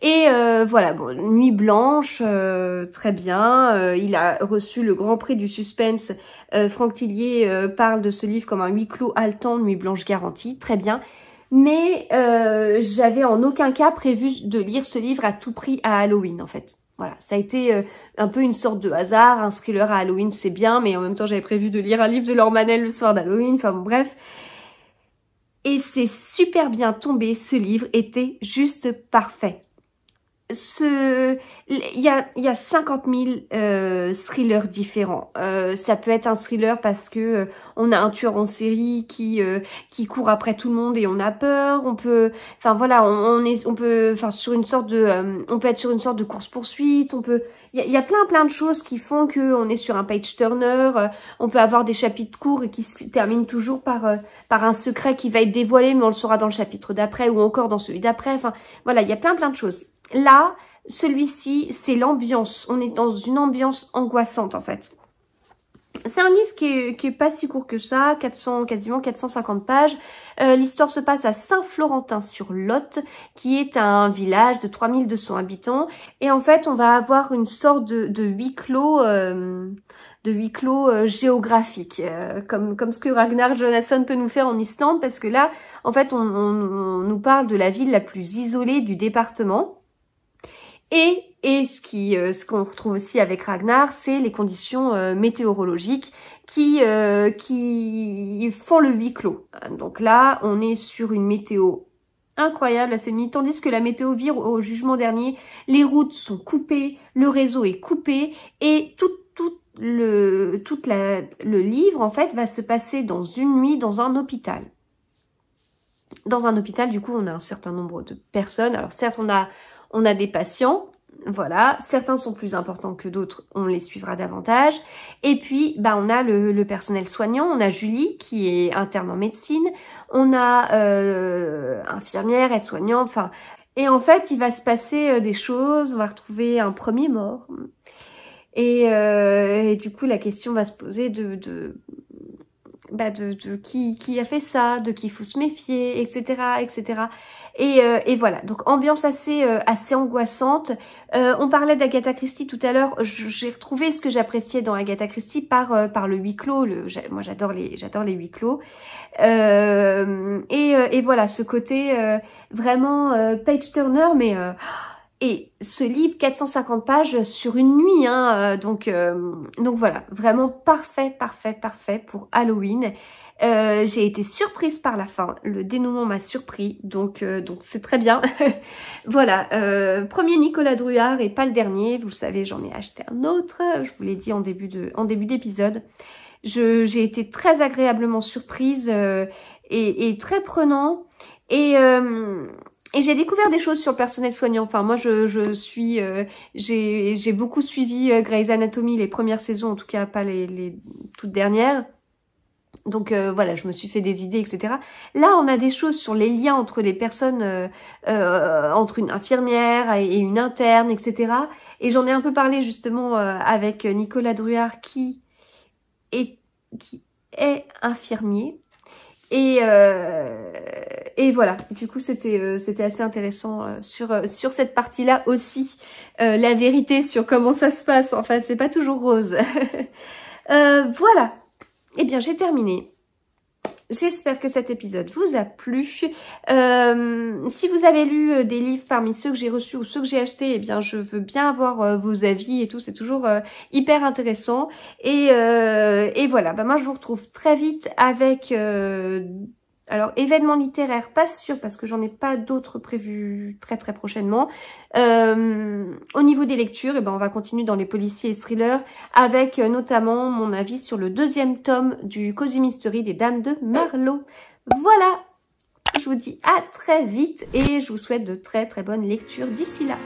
Et euh, voilà, bon, Nuit Blanche, euh, très bien. Euh, il a reçu le Grand Prix du Suspense. Franck Tillier parle de ce livre comme un huis clos haletant, Nuit Blanche garantie, très bien. Mais j'avais en aucun cas prévu de lire ce livre à tout prix à Halloween en fait. Voilà, ça a été euh, un peu une sorte de hasard. Un thriller à Halloween, c'est bien, mais en même temps, j'avais prévu de lire un livre de L'Ormanel le soir d'Halloween. Enfin, bon, bref. Et c'est super bien tombé. Ce livre était juste parfait ce, il y a, y a 50 000 euh, thrillers différents. Euh, ça peut être un thriller parce que euh, on a un tueur en série qui euh, qui court après tout le monde et on a peur. On peut, enfin voilà, on, est, on peut, enfin sur une sorte de, euh, on peut être sur une sorte de course poursuite. On peut, il y a, y a, plein plein de choses qui font que on est sur un page turner. on peut avoir des chapitres courts et qui se terminent toujours par par un secret qui va être dévoilé, mais on le saura dans le chapitre d'après ou encore dans celui d'après. Enfin voilà, il y a plein plein de choses. Là, celui-ci, c'est l'ambiance. On est dans une ambiance angoissante, en fait. C'est un livre qui est, pas si court que ça, quasiment 450 pages. Euh, l'histoire se passe à Saint-Florentin-sur-Lot, qui est un village de 3200 habitants. Et en fait, on va avoir une sorte de, huis clos... de huis clos euh, euh, géographique, comme, ce que Ragnar Jonasson peut nous faire en Islande, parce que là, en fait, on, nous parle de la ville la plus isolée du département. Et, ce qui, euh, ce qu'on retrouve aussi avec Ragnar, c'est les conditions euh, météorologiques qui, euh, qui font le huis clos. Donc là, on est sur une météo incroyable à cette nuit, tandis que la météo vire au jugement dernier. Les routes sont coupées, le réseau est coupé et tout, tout le, toute la, le livre en fait va se passer dans une nuit dans un hôpital. Dans un hôpital, du coup, on a un certain nombre de personnes. Alors certes, on a on a des patients, voilà, certains sont plus importants que d'autres, on les suivra davantage. Et puis, bah, on a le, personnel soignant, on a Julie qui est interne en médecine, on a euh, infirmière, aide-soignante, enfin... Et en fait, il va se passer euh, des choses, on va retrouver un premier mort. Euh, et, du coup, la question va se poser de, de bah de, qui, qui a fait ça, de qui il faut se méfier, etc., etc. Et, euh, et, voilà, donc ambiance assez, euh, assez angoissante. Euh, on parlait d'Agatha Christie tout à l'heure. J'ai retrouvé ce que j'appréciais dans Agatha Christie par, par le huis clos. moi, j'adore les, j'adore les huis clos. Et, et, voilà, ce côté vraiment page turner, mais et ce livre 450 pages sur une nuit, hein, donc donc voilà, vraiment parfait, parfait, parfait pour Halloween. Euh, j'ai été surprise par la fin, le dénouement m'a surpris, donc euh, donc c'est très bien. voilà, euh, premier Nicolas Druard et pas le dernier, vous le savez, j'en ai acheté un autre, je vous l'ai dit en début de en début d'épisode. J'ai été très agréablement surprise euh, et, et, très prenant et et j'ai découvert des choses sur le personnel soignant. Enfin, moi, je, je suis, euh, j'ai beaucoup suivi Grey's Anatomy, les premières saisons, en tout cas pas les, les toutes dernières. Donc euh, voilà, je me suis fait des idées, etc. Là, on a des choses sur les liens entre les personnes, euh, euh, entre une infirmière et une interne, etc. Et j'en ai un peu parlé justement avec Nicolas Druard qui est, qui est infirmier. Et, et voilà, du coup c'était c'était assez intéressant sur, sur cette partie-là aussi. la vérité sur comment ça se passe, en fait, c'est pas toujours rose. voilà, eh bien, j'ai terminé. J'espère que cet épisode vous a plu. Euh, si vous avez lu euh, des livres parmi ceux que j'ai reçus ou ceux que j'ai achetés, eh bien je veux bien avoir euh, vos avis et tout, c'est toujours hyper intéressant. Et, voilà, bah moi je vous retrouve très vite avec alors, événement littéraire, pas sûr, parce que j'en ai pas d'autres prévus très très prochainement. Euh, au niveau des lectures, eh ben, on va continuer dans les policiers et thrillers, avec euh, notamment mon avis sur le deuxième tome du Cosy Mystery des Dames de Marlowe. Voilà Je vous dis à très vite, et je vous souhaite de très très bonnes lectures d'ici là